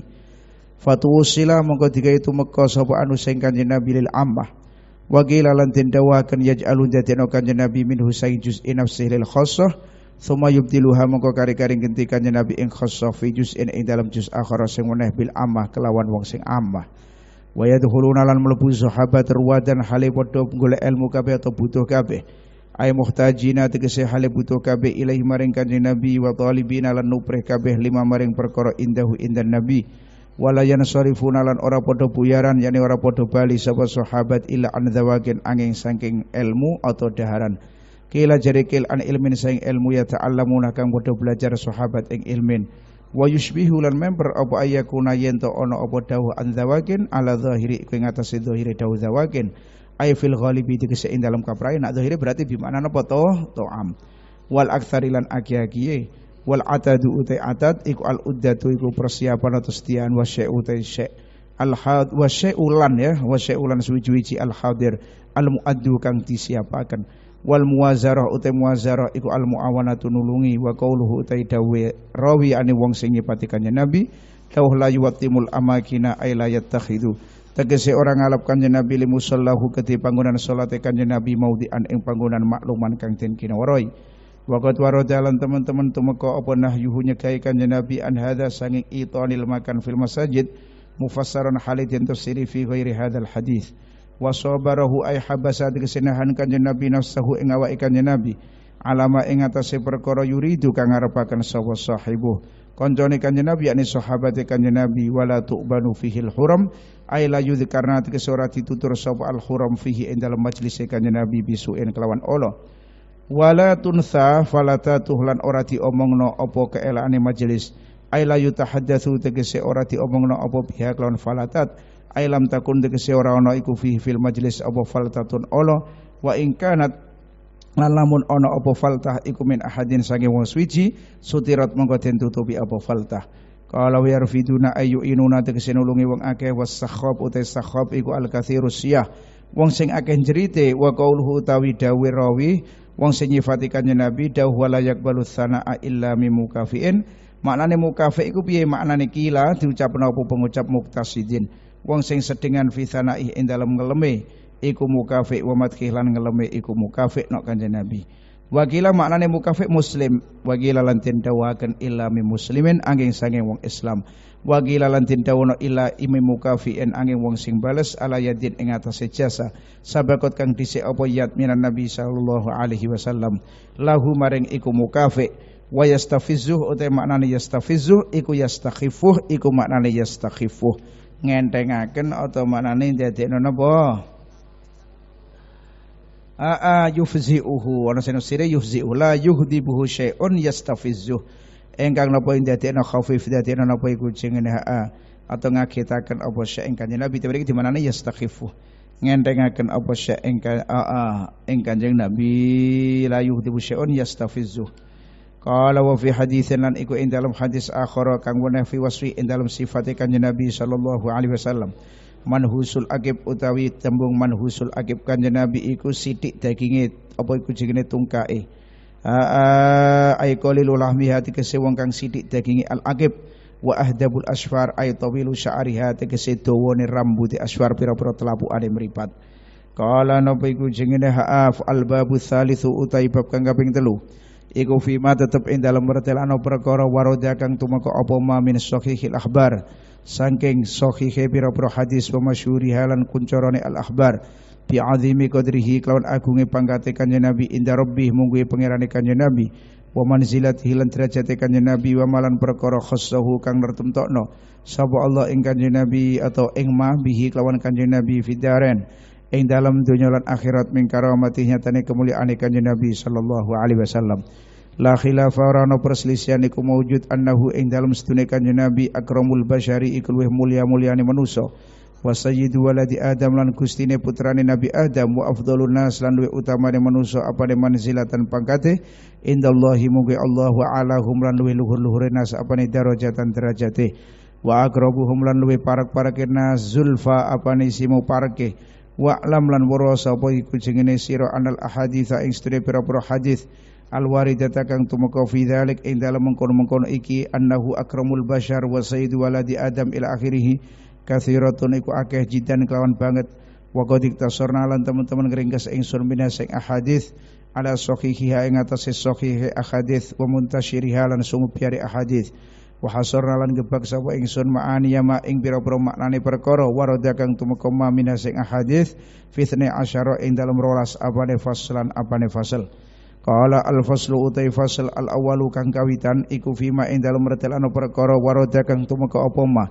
fatuwusila mongko itu tumeka sapa anu sing kanjeng Nabi lil ammah wa qila lan tindawaken yaj'alun dadekno kanjeng Nabi min husain juz'i nafsi lil khassah Suma yubtiluha mongko kari-kari genti kanjeng Nabi ing khassah fi juz'in ing dalam juz akhara sing meneh bil ammah kelawan wong sing ammah wa yadkhuluna lan mlebu sahabat ruwadan hale padha golek ilmu kabeh atau butuh kabeh ay muhtajina tegese hale butuh kabeh ilahi maring kanjeng nabi wa talibina lan nupreh kabeh lima maring perkara indahu indan nabi wala yansarifuna lan ora padha buyaran yani ora padha bali sapa sahabat illa an dzawakin angin saking ilmu atau daharan kila jari kil an ilmin saing ilmu ya ta'allamuna kang padha belajar sahabat ing ilmin wa yushbihu lan member apa ayakuna yen to ana apa dawuh an zawakin ala zahiri ku ing atase zahire dawuh zawakin ay fil ghalibi tegese ing dalam kaprae nak zahire berarti bi makna napa to to'am wal aktsari lan aki-akiye wal atadu utai atad iku al uddatu iku persiapan atau setiaan wa syai utai syai al had wa syai ulan ya wa syai ulan suwi-suwi al hadir al muaddu kang disiapaken wal muwazarah utai muwazarah iku al muawanatu nulungi wa kauluhu utai dawe rawi ani wong sing nyipati kanjeng nabi tauh la yuwatimul amakina ay la yattakhidhu tegese orang ngalap kanjeng nabi li musallahu kete panggonan salate kanjeng nabi maudian ing panggonan makluman kang den kina waroi wa qad warada teman-teman tumeka apa nahyuhu nyegai kanjeng nabi an hadza sanging itonil makan fil masajid mufassaran halid yang tersiri fi ghairi hadzal hadits wa sabarahu ay habasa dikesinahan kanjeng Nabi nafsahu ing awake kanjeng Nabi alama ing atase perkara yuridu kang ngarepaken sapa sahibu kancane kanjeng Nabi yakni sahabate kanjeng Nabi wala tu'banu fihil huram ay la yudhkarna dikes ora ditutur sapa al huram fihi ing dalem majelis kanjeng Nabi en kelawan Allah wala tunsa falata tuhlan ora diomongno apa keelaane majelis ay la yutahaddatsu tegese ora diomongno apa pihak lawan falatat Ailam takun tegese ora ana iku fi fil majlis apa faltatun ala wa in kanat lamun ana apa faltah iku min ahadin sange wong suci sutirat mengko den tutupi apa faltah Kalau yarfiduna ayu inuna tegese nulungi wong akeh was sakhab uta sakhab iku al kathirus siyah wong sing akeh jerite wa qauluhu tawi dawi rawi wong sing nyifati Nabi dawuh wala yaqbalu sanaa illa mimukafiin maknane mukafi iku piye maknane kila diucapna apa pengucap muktasidin wong sing sedingan fitanaih ing dalam ngeleme iku mukafik wa madhih lan ngeleme iku mukafik nok kanjeng Nabi. Wagila maknane mukafik muslim, wagila lan tindawaken illa mi muslimin angin sange wong Islam. Wagila lan tindawono illa imi mukafiin angin wong sing bales ala yadin ing atase jasa. Sabakot kang dhisik apa yad minan Nabi sallallahu alaihi wasallam. Lahu maring iku mukafik wa yastafizuh uta maknane yastafizuh iku yastakhifuh iku maknane yastakhifuh ngentengaken atau manane dadekno napa aa uhu ana sing sire yufzi'u la yuhdibuhu syai'un yastafizzuh engkang napa dadekno khafif dadekno nopo iku jenenge aa atau ngagetaken apa she ingkang Nabi tiba di manane yastakhifu ngentengaken apa syai' engkang aa ing Kanjeng Nabi la yuhdibu syai'un yastafizzuh Kala wa fi haditsin lan iku ing dalam hadis akhara kang woneh fi wasfi ing dalam sifate kanjeng Nabi sallallahu alaihi wasallam. Manhusul akib utawi tembung manhusul akib kanjeng Nabi iku sithik daginge apa iku jenenge tungkae. Ai qalilul lahmi hati kese wong kang sidik daginge al akib wa ahdabul asfar ay tawilu sya'riha tegese dawane rambuti asfar pira-pira telapukane mripat. Qala napa iku jenenge haaf al babu tsalitsu utai bab kang kaping 3 iku fima tetep ing dalam mertel ana perkara waroda kang tumeka apa ma min sahihil akhbar saking sahihe pira-pira hadis pemasyhuri halan kuncarane al akhbar bi azimi qadrihi kelawan agunge pangkate kanjeng Nabi inda rabbih mungguhe pangerane kanjeng Nabi wa manzilatihi lan derajate kanjeng Nabi wa malan perkara khassahu kang nertemtokno sapa Allah ing kanjeng Nabi atau ing ma bihi kelawan kanjeng Nabi fidaren ing dalam dunia lan akhirat min karamati nyatane kemuliaan kanjeng Nabi sallallahu alaihi wasallam la khilafa ora ono perselisihan iku maujud annahu ing dalam sedune kanjeng Nabi akramul basyari iku luwih mulia-muliane manusa wa sayyidu waladi adam lan gustine putrane Nabi Adam wa afdhalun nas lan luwih utamane manusa apane manzilatan pangkate indallahi mugi Allah wa hum lan luwih luhur-luhure nas apane darajatan derajate wa akrabuhum lan luwih parak-parake nas zulfa apane simu parake wa'lam lan waro sapa iku jengene sira anal ahaditsa ing sedherek pira-pira hadis alwaridata kang tumeka fi dzalik ing dalem iki annahu akramul bashar wa sayyidu waladi adam ila akhirih kathiratun iku akeh jidan kelawan banget wa qad iktasorna lan teman-teman ngringkes ingsun minasing ahadits ala sahihiha ing atase sahihi ahadits wa muntashiriha lan sungguh biari ahadits Wahasor nalan gebak sapa ingsun ma'ani ya ma'ing biro-biro maknane perkara waradha kang tumeka mamina sing hadis fi asyara ing dalam rolas apane faslan apane fasal qala al faslu utai fasl al awalu kang kawitan iku fi ing dalam retelan perkara waradha kang tumeka apa ma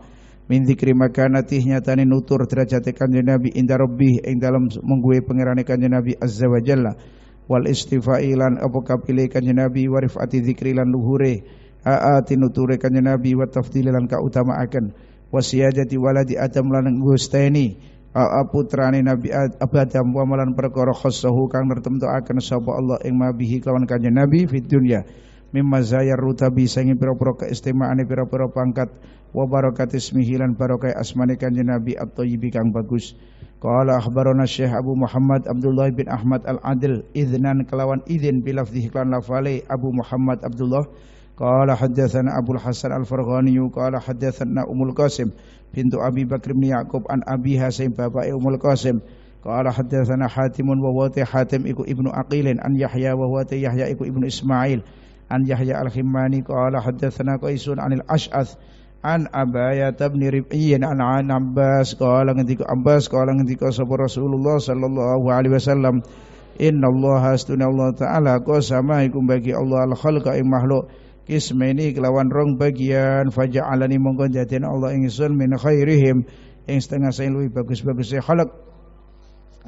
min dzikri makanati nyatane nutur derajat kanjeng nabi inda rabbi ing dalam mengguwe pangerane kanjeng nabi azza wa wal istifailan apa kapile kanjeng nabi warifati dzikri luhure aati nuture kanjeng Nabi wa tafdilan ka utamaaken wasiyajati waladi Adam lan gusteni putrane Nabi Adam wa malan perkara khossahu kang nertemtokaken sapa Allah ing mabihi kawan kanjeng Nabi fid dunya mimma zayar rutabi sangi pira-pira ane pira-pira pangkat wa barakat ismihi lan barakai asmane kanjeng Nabi at-thayyibi kang bagus Qala akhbarana Syekh Abu Muhammad Abdullah bin Ahmad Al-Adil idnan kelawan idin bilafdhi klan lafale Abu Muhammad Abdullah قال حدثنا أبو الحسن الفرغاني قال حدثنا أم القاسم بنت أبي بكر بن يعقوب عن أبي حسين بابا أم القاسم قال حدثنا حاتم وهو حاتم ابن عقيل عن يحيى وهو يحيى ابن إسماعيل عن يحيى الخماني قال حدثنا قيس عن الأشعث عن أباية بن ربعي عن عن عباس قال ketika Abbas قال ketika sapa Rasulullah sallallahu alaihi wasallam Inna Allah astuna Allah Ta'ala Qasama ikum bagi Allah al-khalqa im makhluk ini kelawan rong bagian Alani mongko jadian Allah ingsun min khairihim ing setengah saya luwih bagus-bagus halak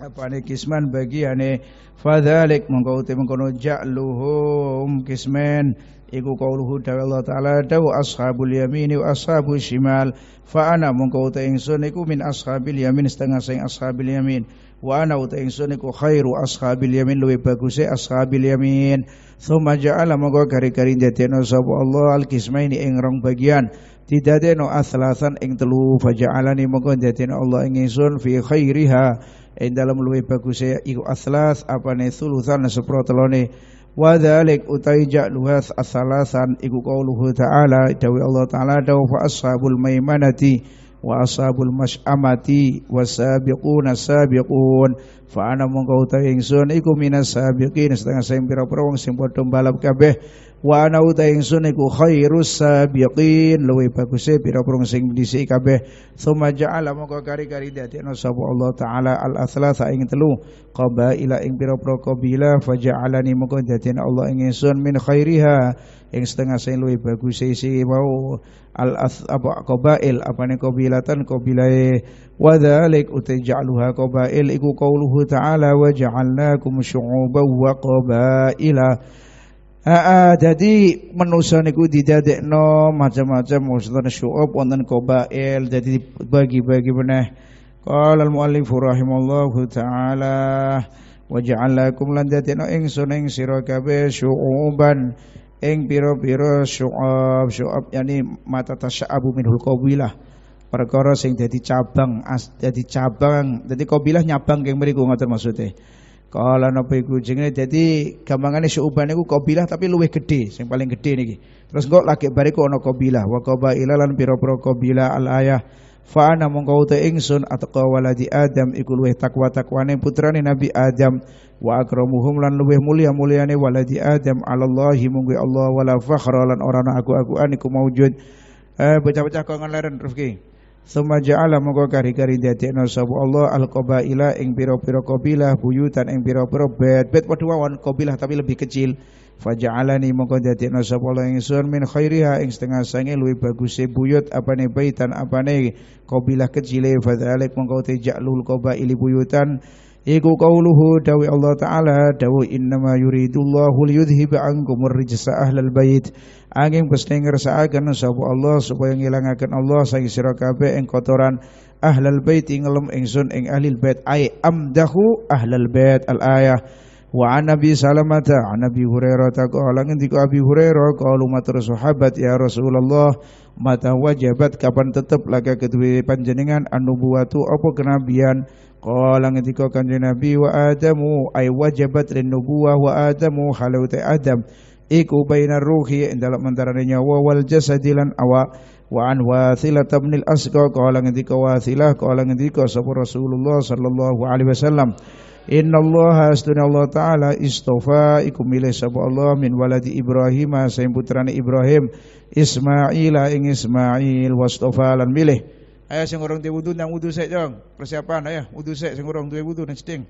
apa ni kisman bagiane fadzalik mongko uti mengkono ja'luhum kismen iku qauluhu dawa Allah taala dawa ashabul yamini wa ashabul shimal fa ana mongko uti iku min ashabil yamin setengah sing ashabil yamin wa ana uta ingsun iku khairu ashabil yamin luwe baguse ashabil yamin thumma ja'ala monggo kari-kari dadekno sapa Allah al kismaini ing rong bagian didadekno aslasan ing telu faja'alani monggo dadekno Allah ing ingsun fi khairiha ing dalam luwe baguse iku aslas apane sulusan seprotelone wa dzalik utai ja'luha asalasan iku qauluhu ta'ala dawi Allah ta'ala dawu fa ashabul maimanati وأصحاب المشأمة والسابقون السابقون فأنا mongko utawi ingsun iku minas sabiqin setengah sing pira-pira wong sing padha mbalap kabeh wa ana uta ingsun iku khairus sabiqin luwi baguse pira prung sing dhisik kabeh summa ja'ala moko kari-kari dadekno sapa Allah taala al athlasa ing telu qabaila ing pira-pira qabila alani moko dadekno Allah ing ingsun min khairiha ing setengah sing luwi baguse si mau al apa qabail apane qabilatan qabilae wa dzalik utaj'aluha qabail iku qauluhu ta'ala wa ja'alnakum syu'uban wa qabaila Aa, jadi manusia niku didadekno macam-macam wonten syu'ub wonten qabail jadi bagi-bagi beneh. Qala al-muallif rahimallahu taala wa ja'alakum lan dadekno ingsun ing sira kabeh syu'uban ing pira-pira syu'ab syu'ab yani mata tasya'abu minhul qabilah perkara sing dadi cabang as dadi cabang dadi qabilah nyabang keng mriku ngoten maksude. Kala napa iku jenenge dadi gampangane syuban niku kabilah tapi luwih gede, sing paling gede niki. Terus kok lagi bariku ana kabilah wa qabaila lan pira-pira kabilah al ayah fa ana mongko uta ingsun atqa waladi adam iku luwih takwa takwane putrane nabi adam wa akramuhum lan luwih mulia muliane waladi adam alallahi munggu Allah wala fakhra lan ora ana aku-akuan iku maujud eh bocah-bocah kok ngeleren Rifki Suma ja'ala moga kari-kari dadekno sapa Allah al-qabaila ing pira-pira kabilah buyutan ing pira-pira bed bed padha wawan kabilah tapi lebih kecil faja'alani moga dadekno sapa Allah ingsun min khairiha ing setengah sange luwih baguse buyut apane baitan apane kabilah kecile fadzalik mongko tejalul qabaili buyutan Iku qauluhu dawi Allah Ta'ala Dawi innama yuridullahu liyudhiba ankumur rijsa ahlal bait Angin pasti ngersaakan sapa Allah Supaya ngilangakan Allah Sang sirah ing kotoran Ahlal bait ngelem ingsun ing ahlil bait Ay amdahu ahlal bait al ayah Wa an Nabi Salamata an Nabi Hurairah taqala ngendika Abi Hurairah qalu matur sahabat ya Rasulullah mata wajabat kapan tetep laga kedua panjenengan anubuwatu apa kenabian Qala ngendika kanjeng Nabi wa Adamu ay wajabat lin nubuwah wa Adamu halau te Adam iku baina ruhi dalam antarané nyawa wal awa lan wa an wathilah tabnil asqa qala ngendika wathilah qala ngendika sapa Rasulullah sallallahu alaihi wasallam Inna Allah astuna Allah Ta'ala istofa iku milih sapa Allah min waladi Ibrahim sayang putrane Ibrahim Ismaila ing Ismail wastofa lan milih Ayah sing urung duwe wudu nang wudu sik, Jong. Persiapan ayah wudu sik sing urung duwe wudu nang ceding.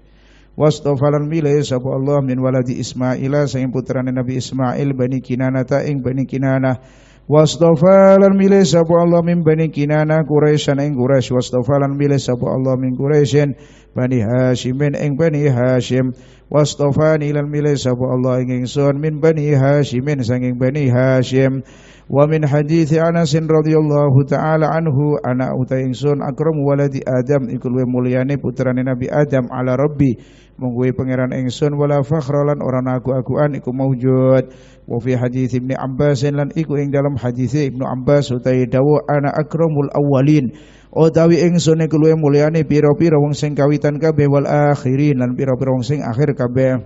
Wastofalan milih sapa Allah min waladi Ismaila sing putrane Nabi Ismail bani Kinana ta ing bani Kinana. Wastofalan milih sapa Allah min bani Kinana Quraisyan ing Quraisy. Wastofalan milih sapa Allah min Quraisyin bani Hasyimin ing bani Hashim wastafani lan milih sapa Allah ing ingsun min bani Hasyimin sanging bani Hasyim wa min hadithi Anas radhiyallahu taala anhu ana uta ingsun akram waladi Adam iku luwih mulyane putrane Nabi Adam ala Rabbi mungguhi pangeran ingsun wala fakhralan ora aku-akuan iku maujud wa fi hadits Ibnu Abbas lan iku ing dalam hadits Ibnu Abbas utai dawu ana akramul awwalin utawi oh, ingsun iku luwih mulyane pira-pira wong sing kawitan kabeh wal akhirin lan pira-pira wong sing akhir kabeh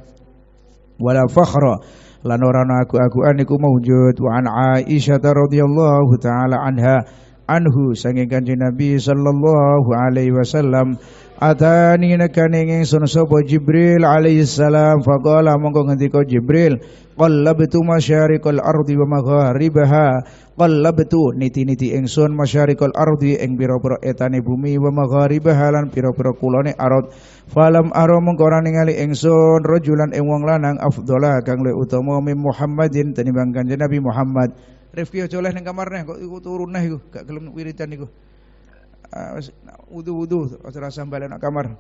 wala fakhra lan ora aku-akuan iku mawujud wa an Aisyah radhiyallahu taala anha anhu sanging kanjeng Nabi sallallahu alaihi wasallam atani nakane ing sun sapa Jibril alaihi salam faqala mongko ngendika Jibril qallabtu masyariqal ardi wa magharibaha qallabtu niti-niti ingsun masyariqal ardi ing pira-pira etane bumi wa magharibaha lan pira-pira kulone arad falam ara mongko ora ningali ingsun rajulan ing wong lanang afdhala kang luwih utama min Muhammadin tinimbang kanjeng Nabi Muhammad Rifki aja oleh ning kamarne kok iku turun neh iku gak gelem wiridan iku. Ah, wis wudu-wudu aja rasa bali nang kamar.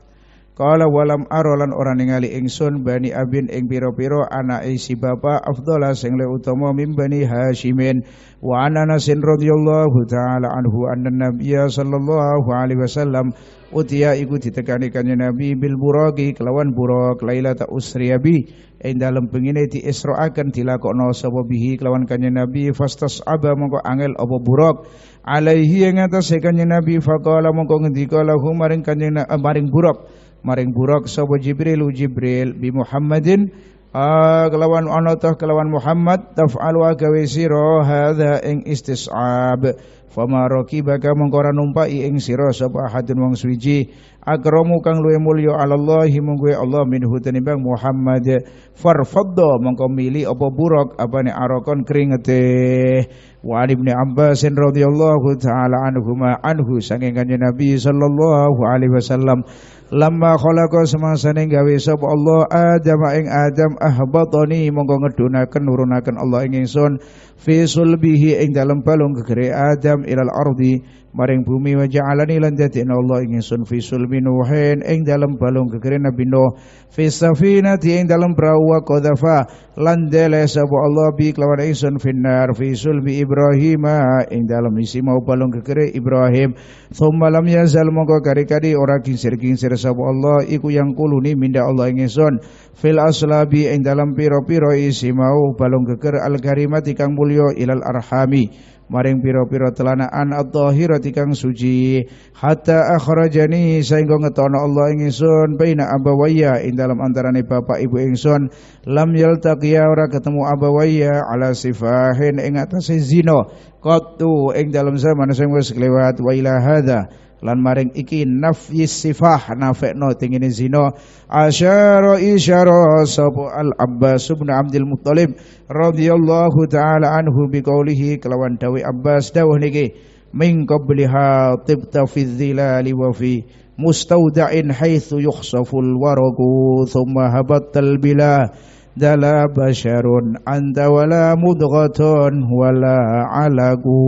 Kala walam arolan orang ningali ingsun bani abin ing piro-piro anak isi bapa afdala sing le utama min bani hashimin wa ananasin radhiyallahu ta'ala anhu anna nabiya sallallahu alaihi wasallam utia iku ditekani kanjeng nabi bil buraqi kelawan buraq lailata usriyabi ing dalem pengine akan dilakokno sapa bihi kelawan kanjeng Nabi fastasaba mongko angel apa buruk alaihi ing atas kanjeng Nabi faqala mongko ngendika lahu maring kanjeng eh, maring buruk maring buruk sapa Jibril Jibril bi Muhammadin Uh, kelawan ana toh kelawan Muhammad taf'al wa gawe sira hadza ing istis'ab fama rakibaka mongko ora numpai ing sira sapa hadun wong suwiji akramu kang luwe mulya alallahi mung ya Allah minhu bang Muhammad farfadda mongko mili apa buruk apane arakon keringete wa ibni Abbas radhiyallahu taala ma anhu sanging kanjeng Nabi sallallahu alaihi wasallam Lama khalaqa semasane gawe sapa Allah Adam ing Adam ahbatani mongko ngedunaken nurunaken Allah ing ingsun fi sulbihi ing dalem balung gegere Adam ilal ardi maring bumi wa ja'alani lan dadekna Allah ing sun fi sulmi nuhin ing dalem balung gegere Nabi Nuh fi safinati ing dalem prau wa qadhafa lan dele sapa Allah bi kelawan ingsun finnar fi sulmi Ibrahim ing dalem isi mau balung gegere Ibrahim thumma lam yazal mongko kari-kari ora kinsir-kinsir sapa Allah iku yang kuluni minda Allah ing ingsun fil aslabi ing dalem piro piro isi mau balung geger al karimati kang mulya ilal arhami maring pira-pira telanaan atau dhahirati suci hatta akhrajani saengga ngetono Allah ing ingsun baina abawaya ing dalam antarane bapak ibu ingsun lam yaltaqiya ora ketemu abawaya ala sifahin ing atase zina qattu ing dalam zaman sing wis kelewat wa ila hadza lan maring iki nafyi sifah nafekno tingine zina asyara isyara sapa al Abbas bin Abdul Muttalib radhiyallahu taala anhu biqaulihi kelawan dawai Abbas dawuh niki min qabliha tibta fi dhilali wa fi mustaudain haitsu yukhsaful waraqu thumma habatal bila dala basharun anta wala mudghatun wala alaku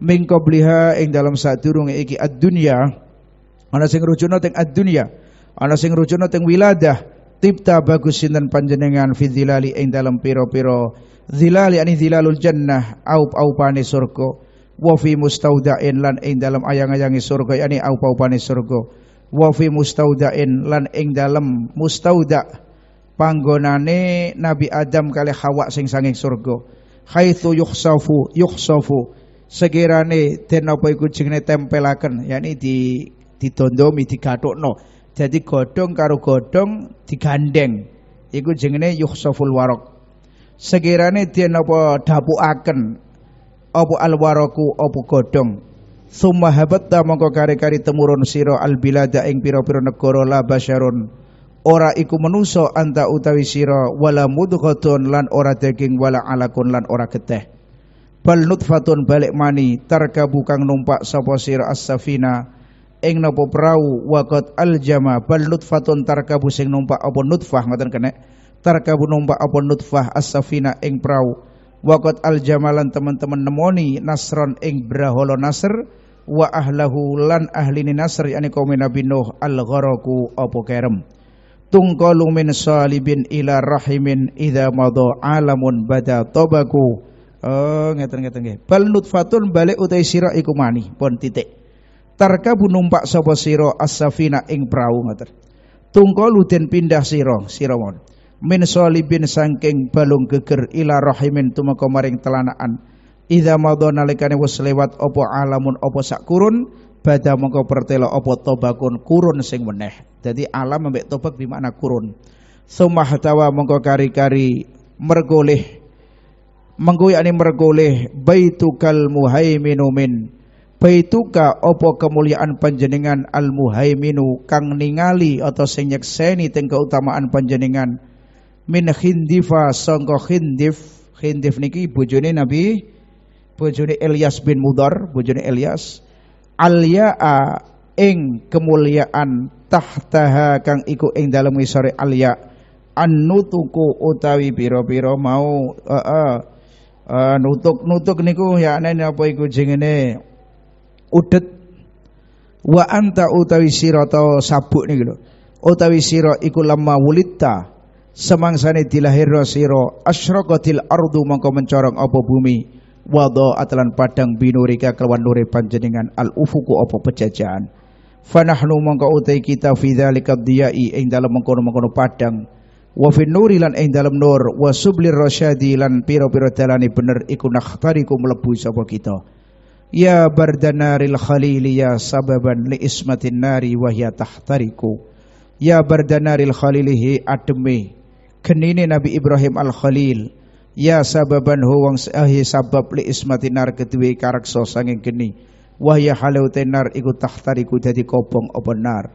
min qabliha ing dalam sadurunge iki ad-dunya ana sing rujuna teng ad-dunya ana sing rujuna teng wiladah tibta bagus sinten panjenengan fi dzilali ing dalam pira-pira dzilali ani dzilalul jannah aup-aupane surga wa fi mustaudain lan ing dalam ayang-ayangi surga yani aup-aupane surga wa fi mustaudain lan ing dalam mustauda panggonane Nabi Adam kali Hawa sing sanging surga haitsu yukhsafu yukhsafu sekirane den apa iku jenenge tempelaken yakni di didondomi digathukno jadi godhong karo godhong digandeng iku jenenge yukhsaful warok sekirane den apa dapukaken apa alwaraku apa godhong summa habatta mongko kare-kare temurun sira albilada ing pira-pira negara la basyarun ora iku menusa anta utawi sira wala mudghatun lan ora daging wala alakun lan ora keteh bal nutfatun balik mani tarkabu kang numpak sapa sir as-safina ing napa wakot al aljama bal nutfatun tarkabu sing numpak apa nutfah ngoten kene tarkabu numpak apa nutfah as-safina ing prau waqat aljamalan teman-teman nemoni nasron ing braholo nasr wa ahlahu lan ahlini nasr yani kaum nabi nuh al-gharaku apa kerem tungkalu min salibin ila rahimin idza alamun bada tobaku. Oh, eh, ngeten ngeten nggih. Bal nutfatun balik utai sira iku mani, pun titik. Tarkabu numpak sapa sira as-safina ing prau ngoten. tungkol den pindah sira, sira mon. Min solibin sangking balung geger ila rahimin tumeka maring telanaan. Idza madha nalikane wis lewat apa alamun apa sakurun kurun, badha mengko pertela apa tobakun kurun sing meneh. jadi alam ambek tobak di mana kurun. Sumah tawa mengko kari-kari mergoleh mengko ani mergoleh baitukal muhaiminu min baituka opo kemuliaan panjenengan al muhaiminu kang ningali atau sing nyekseni teng keutamaan panjenengan min khindifa sangka khindif khindif niki bojone nabi bojone Ilyas bin Mudar bojone Ilyas alyaa ing kemuliaan tahtaha kang iku ing dalem alia alya annutuku utawi pira-pira mau uh, uh, uh, nutuk-nutuk niku ya ini apa iku jengene udet wa anta utawi sira ta sabuk nih lho utawi ikulama iku semangsa wulita semangsane dilahirna siro asyraqatil ardu mongko mencorong apa bumi wado atlan padang binurika kelawan nure panjenengan al ufuku apa pejajahan fanahnu mongko utai kita fida likab diyai ing dalam mengkono-mengkono padang wa fin nuri lan ing dalem nur wa sublir rasyadi lan pira-pira dalane bener iku nakhtariku mlebu sapa kita ya bardanaril Khalil ya sababan li ismatin nari wa hiya tahtariku ya bardanaril khalilihi ademe genine Nabi Ibrahim al Khalil ya sababan huwang ahi sabab li ismatin nar kedue karaksa sanging geni wa hiya halau tenar iku tahtariku dadi kobong apa nar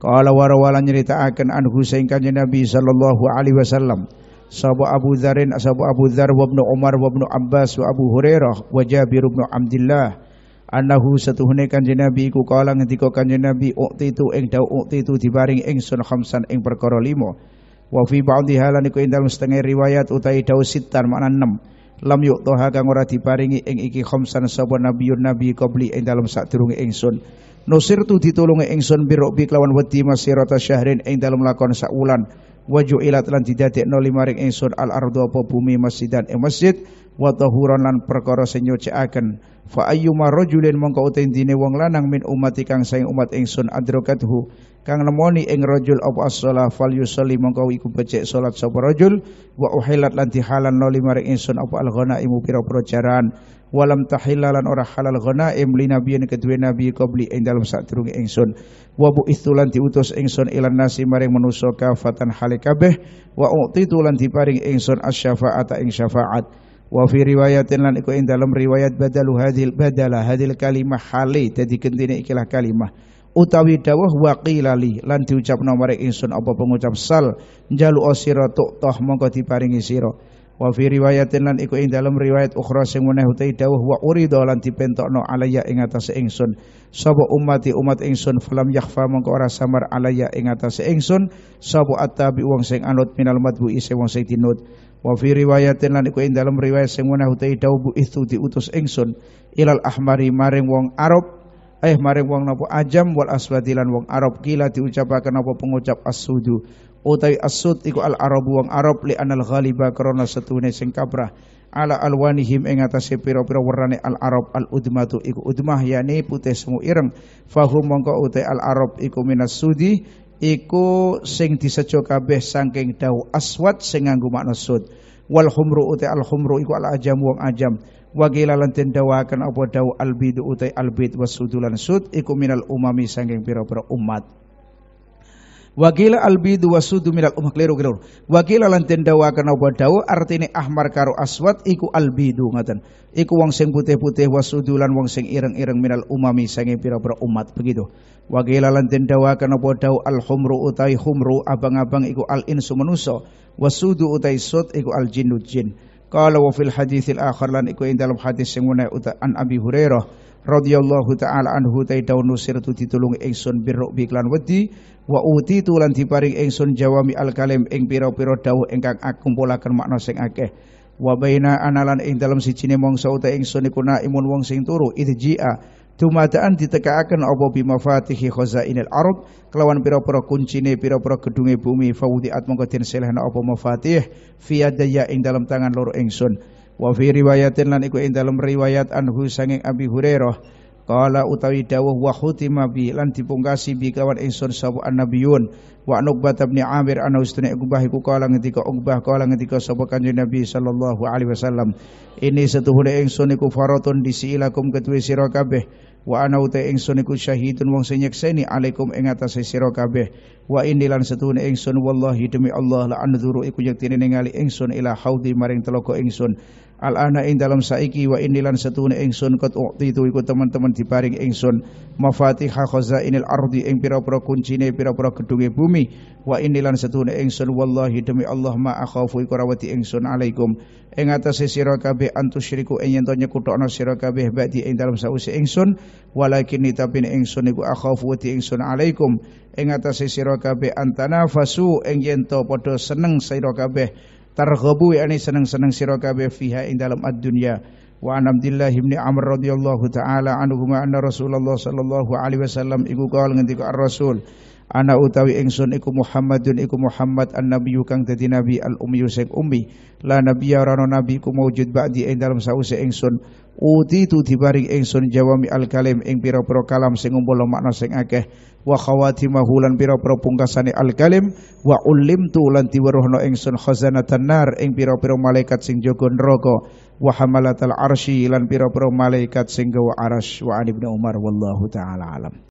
Qala wa rawalan nyeritakan anhu saing Nabi sallallahu alaihi wasallam. Sahaba Abu Dzarin, sahaba Abu Dhar, wa Ibnu Umar wa Ibnu Abbas wa Abu Hurairah wa Jabir bin Abdullah. Anahu setuhune kanjeng Nabi iku kala ngendika kanjeng Nabi ukti itu ing dau ukti itu diparing sun khamsan ing perkara lima. Wa fi ba'dhi halan iku ing dalam setengah riwayat utai dau sitan makna enam. Lam yuk toha kang ora diparingi ing iki khamsan sapa nabiyun nabi qabli ing dalam sadurunge ingsun. Nusir tu ditulungi ingsun birobi kelawan wedi masirata syahrin ing dalam lakon sakulan Waju ju'ilat lan didadekno limaring ingsun al ardu apa bumi masjidan ing masjid watahuran lan perkara sing nyucikaken fa ayyuma rajulin mongko utendine wong lanang min umatikang kang saing umat ingsun adrokathu kang nemoni ing rojul apa as-shalah fal yusalli mongko iku becik salat sapa rojul wa uhilat lan dihalan limaring ingsun apa al-ghanaimu pira-pira walam tahillalan ora halal ghanaim li nabiyin kedue nabi qabli ing dalem sadurunge ingsun wa bu istulan diutus ingsun ilan nasi maring manusa kafatan hale kabeh wa utitu lan diparing ingsun asyafaata ing syafaat wa fi riwayatin lan iku ing dalem riwayat badalu hadil badala hadil kalimah hale dadi gentine ikilah kalimah utawi dawuh waqilali lan diucapna maring ingsun apa pengucap sal njalu tuh toh mongko diparingi sira wa fi riwayatin lan iku ing dalam riwayat ukhra sing meneh utai dawuh wa urida lan dipentokno alaya ing atase ingsun sapa ummati umat ingsun falam yakhfa mongko ora samar alaya ing atase ingsun sapa attabi wong sing anut minal madbu ise wong sing dinut wa fi riwayatin lan iku ing dalam riwayat sing meneh utai dawuh itu diutus ingsun ilal ahmari maring wong arab eh maring wong napa ajam wal aswadilan lan wong arab kila diucapaken apa pengucap asudu utawi asud iku al arabu wong arab li anal ghaliba krana setune sing kabrah ala alwanihim ing atase pira-pira al arab al udmatu iku udmah yani putih semu ireng fahum mongko utai al arab iku minas sudi iku sing disejo kabeh saking dawu aswat sing nganggo makna sud wal humru utai al humru iku al ajam wong ajam wa qila lan tindawaken apa dawu al bidu utai al bid wasudulan sud iku minal umami saking pira-pira umat Wagila albidu wasudu minal umah keliru keliru. Wagila lan tendawa kana badau ahmar karo aswat iku albidu ngatan. Iku wong sing putih-putih wasudu lan wong sing ireng-ireng minal umami sange pira-pira umat begitu. Wagila lan tendawa kana badau al humru utai humru abang-abang iku al insu manusa wasudu utai sud iku al jinnu jin. Kalau wafil hadisil hadithil akhir lan iku ing dalam hadis sing an Abi Hurairah radhiyallahu taala anhu ta daun nusirtu ditulung ingsun birruk biklan wedi wa utitu tulan diparing ingsun jawami al-kalim ing pira-pira dawuh ingkang aku kumpulaken makna sing akeh wa baina analan ing dalem sijine mangsa uta ingsun iku naimun wong sing turu idjia Dumadaan ditekaaken apa inel khazainil arab kelawan pira-pira kuncine pira-pira gedunge bumi fawdiat mongko den selehna apa mafatih fi ing dalam tangan loro ingsun Wa fi riwayatin lan iku ing dalam riwayat anhu sanging Abi Hurairah Kala utawi dawuh wa khutima bi lan dipungkasi bi kawan ingsun sapa annabiyun wa Nuqbah bin Amir ana ustune Uqbah iku kala ngendika Uqbah kala ngendika sapa kanjeng Nabi sallallahu alaihi wasallam ini setuhune ingsun iku faratun disilakum ketuwe sira kabeh wa ana uta ingsun iku syahidun wong sing nyekseni alaikum ing atase sira kabeh wa inni lan setuhune ingsun wallahi demi Allah la anzuru iku yektine ningali ingsun ila haudi maring telaga ingsun al ana ing dalam saiki wa inilan setune ingsun kot waktu itu ikut teman-teman diparing ingsun mafatihah khazainil ardi ing pira-pira kuncine pira-pira gedunge bumi wa inilan setune ingsun wallahi demi Allah ma akhafu iku rawati ingsun alaikum ing atase sira kabeh antusyriku ing yen to nyekutokno sira kabeh badi ing dalam sause ingsun walakin tapi ingsun iku akhafu wati ingsun alaikum ing atase sira kabeh antanafasu ing yen to padha seneng sira kabeh targhabu yani seneng-seneng sira kabeh fiha ing dalam ad-dunya wa an Abdullah bin Amr radhiyallahu taala anhu ma anna Rasulullah sallallahu alaihi wasallam iku kaul ngendika ar-rasul ana utawi ingsun iku Muhammadun iku Muhammad annabiyyu kang dadi nabi al ummi sing ummi la nabiyya rano nabi ku maujud ba'di ing dalam sause ingsun itu dibaring ingsun jawami al-kalim ing pira-pira kalam sing ngumpul makna sing akeh wa khawatimahu lan pira-pira pungkasane al-kalim wa ulimtu lan diweruhna ingsun khazanatan nar ing pira-pira malaikat sing jaga neraka wa hamalatal arsy lan pira-pira malaikat sing gawa arsy wa ibnu umar wallahu taala alam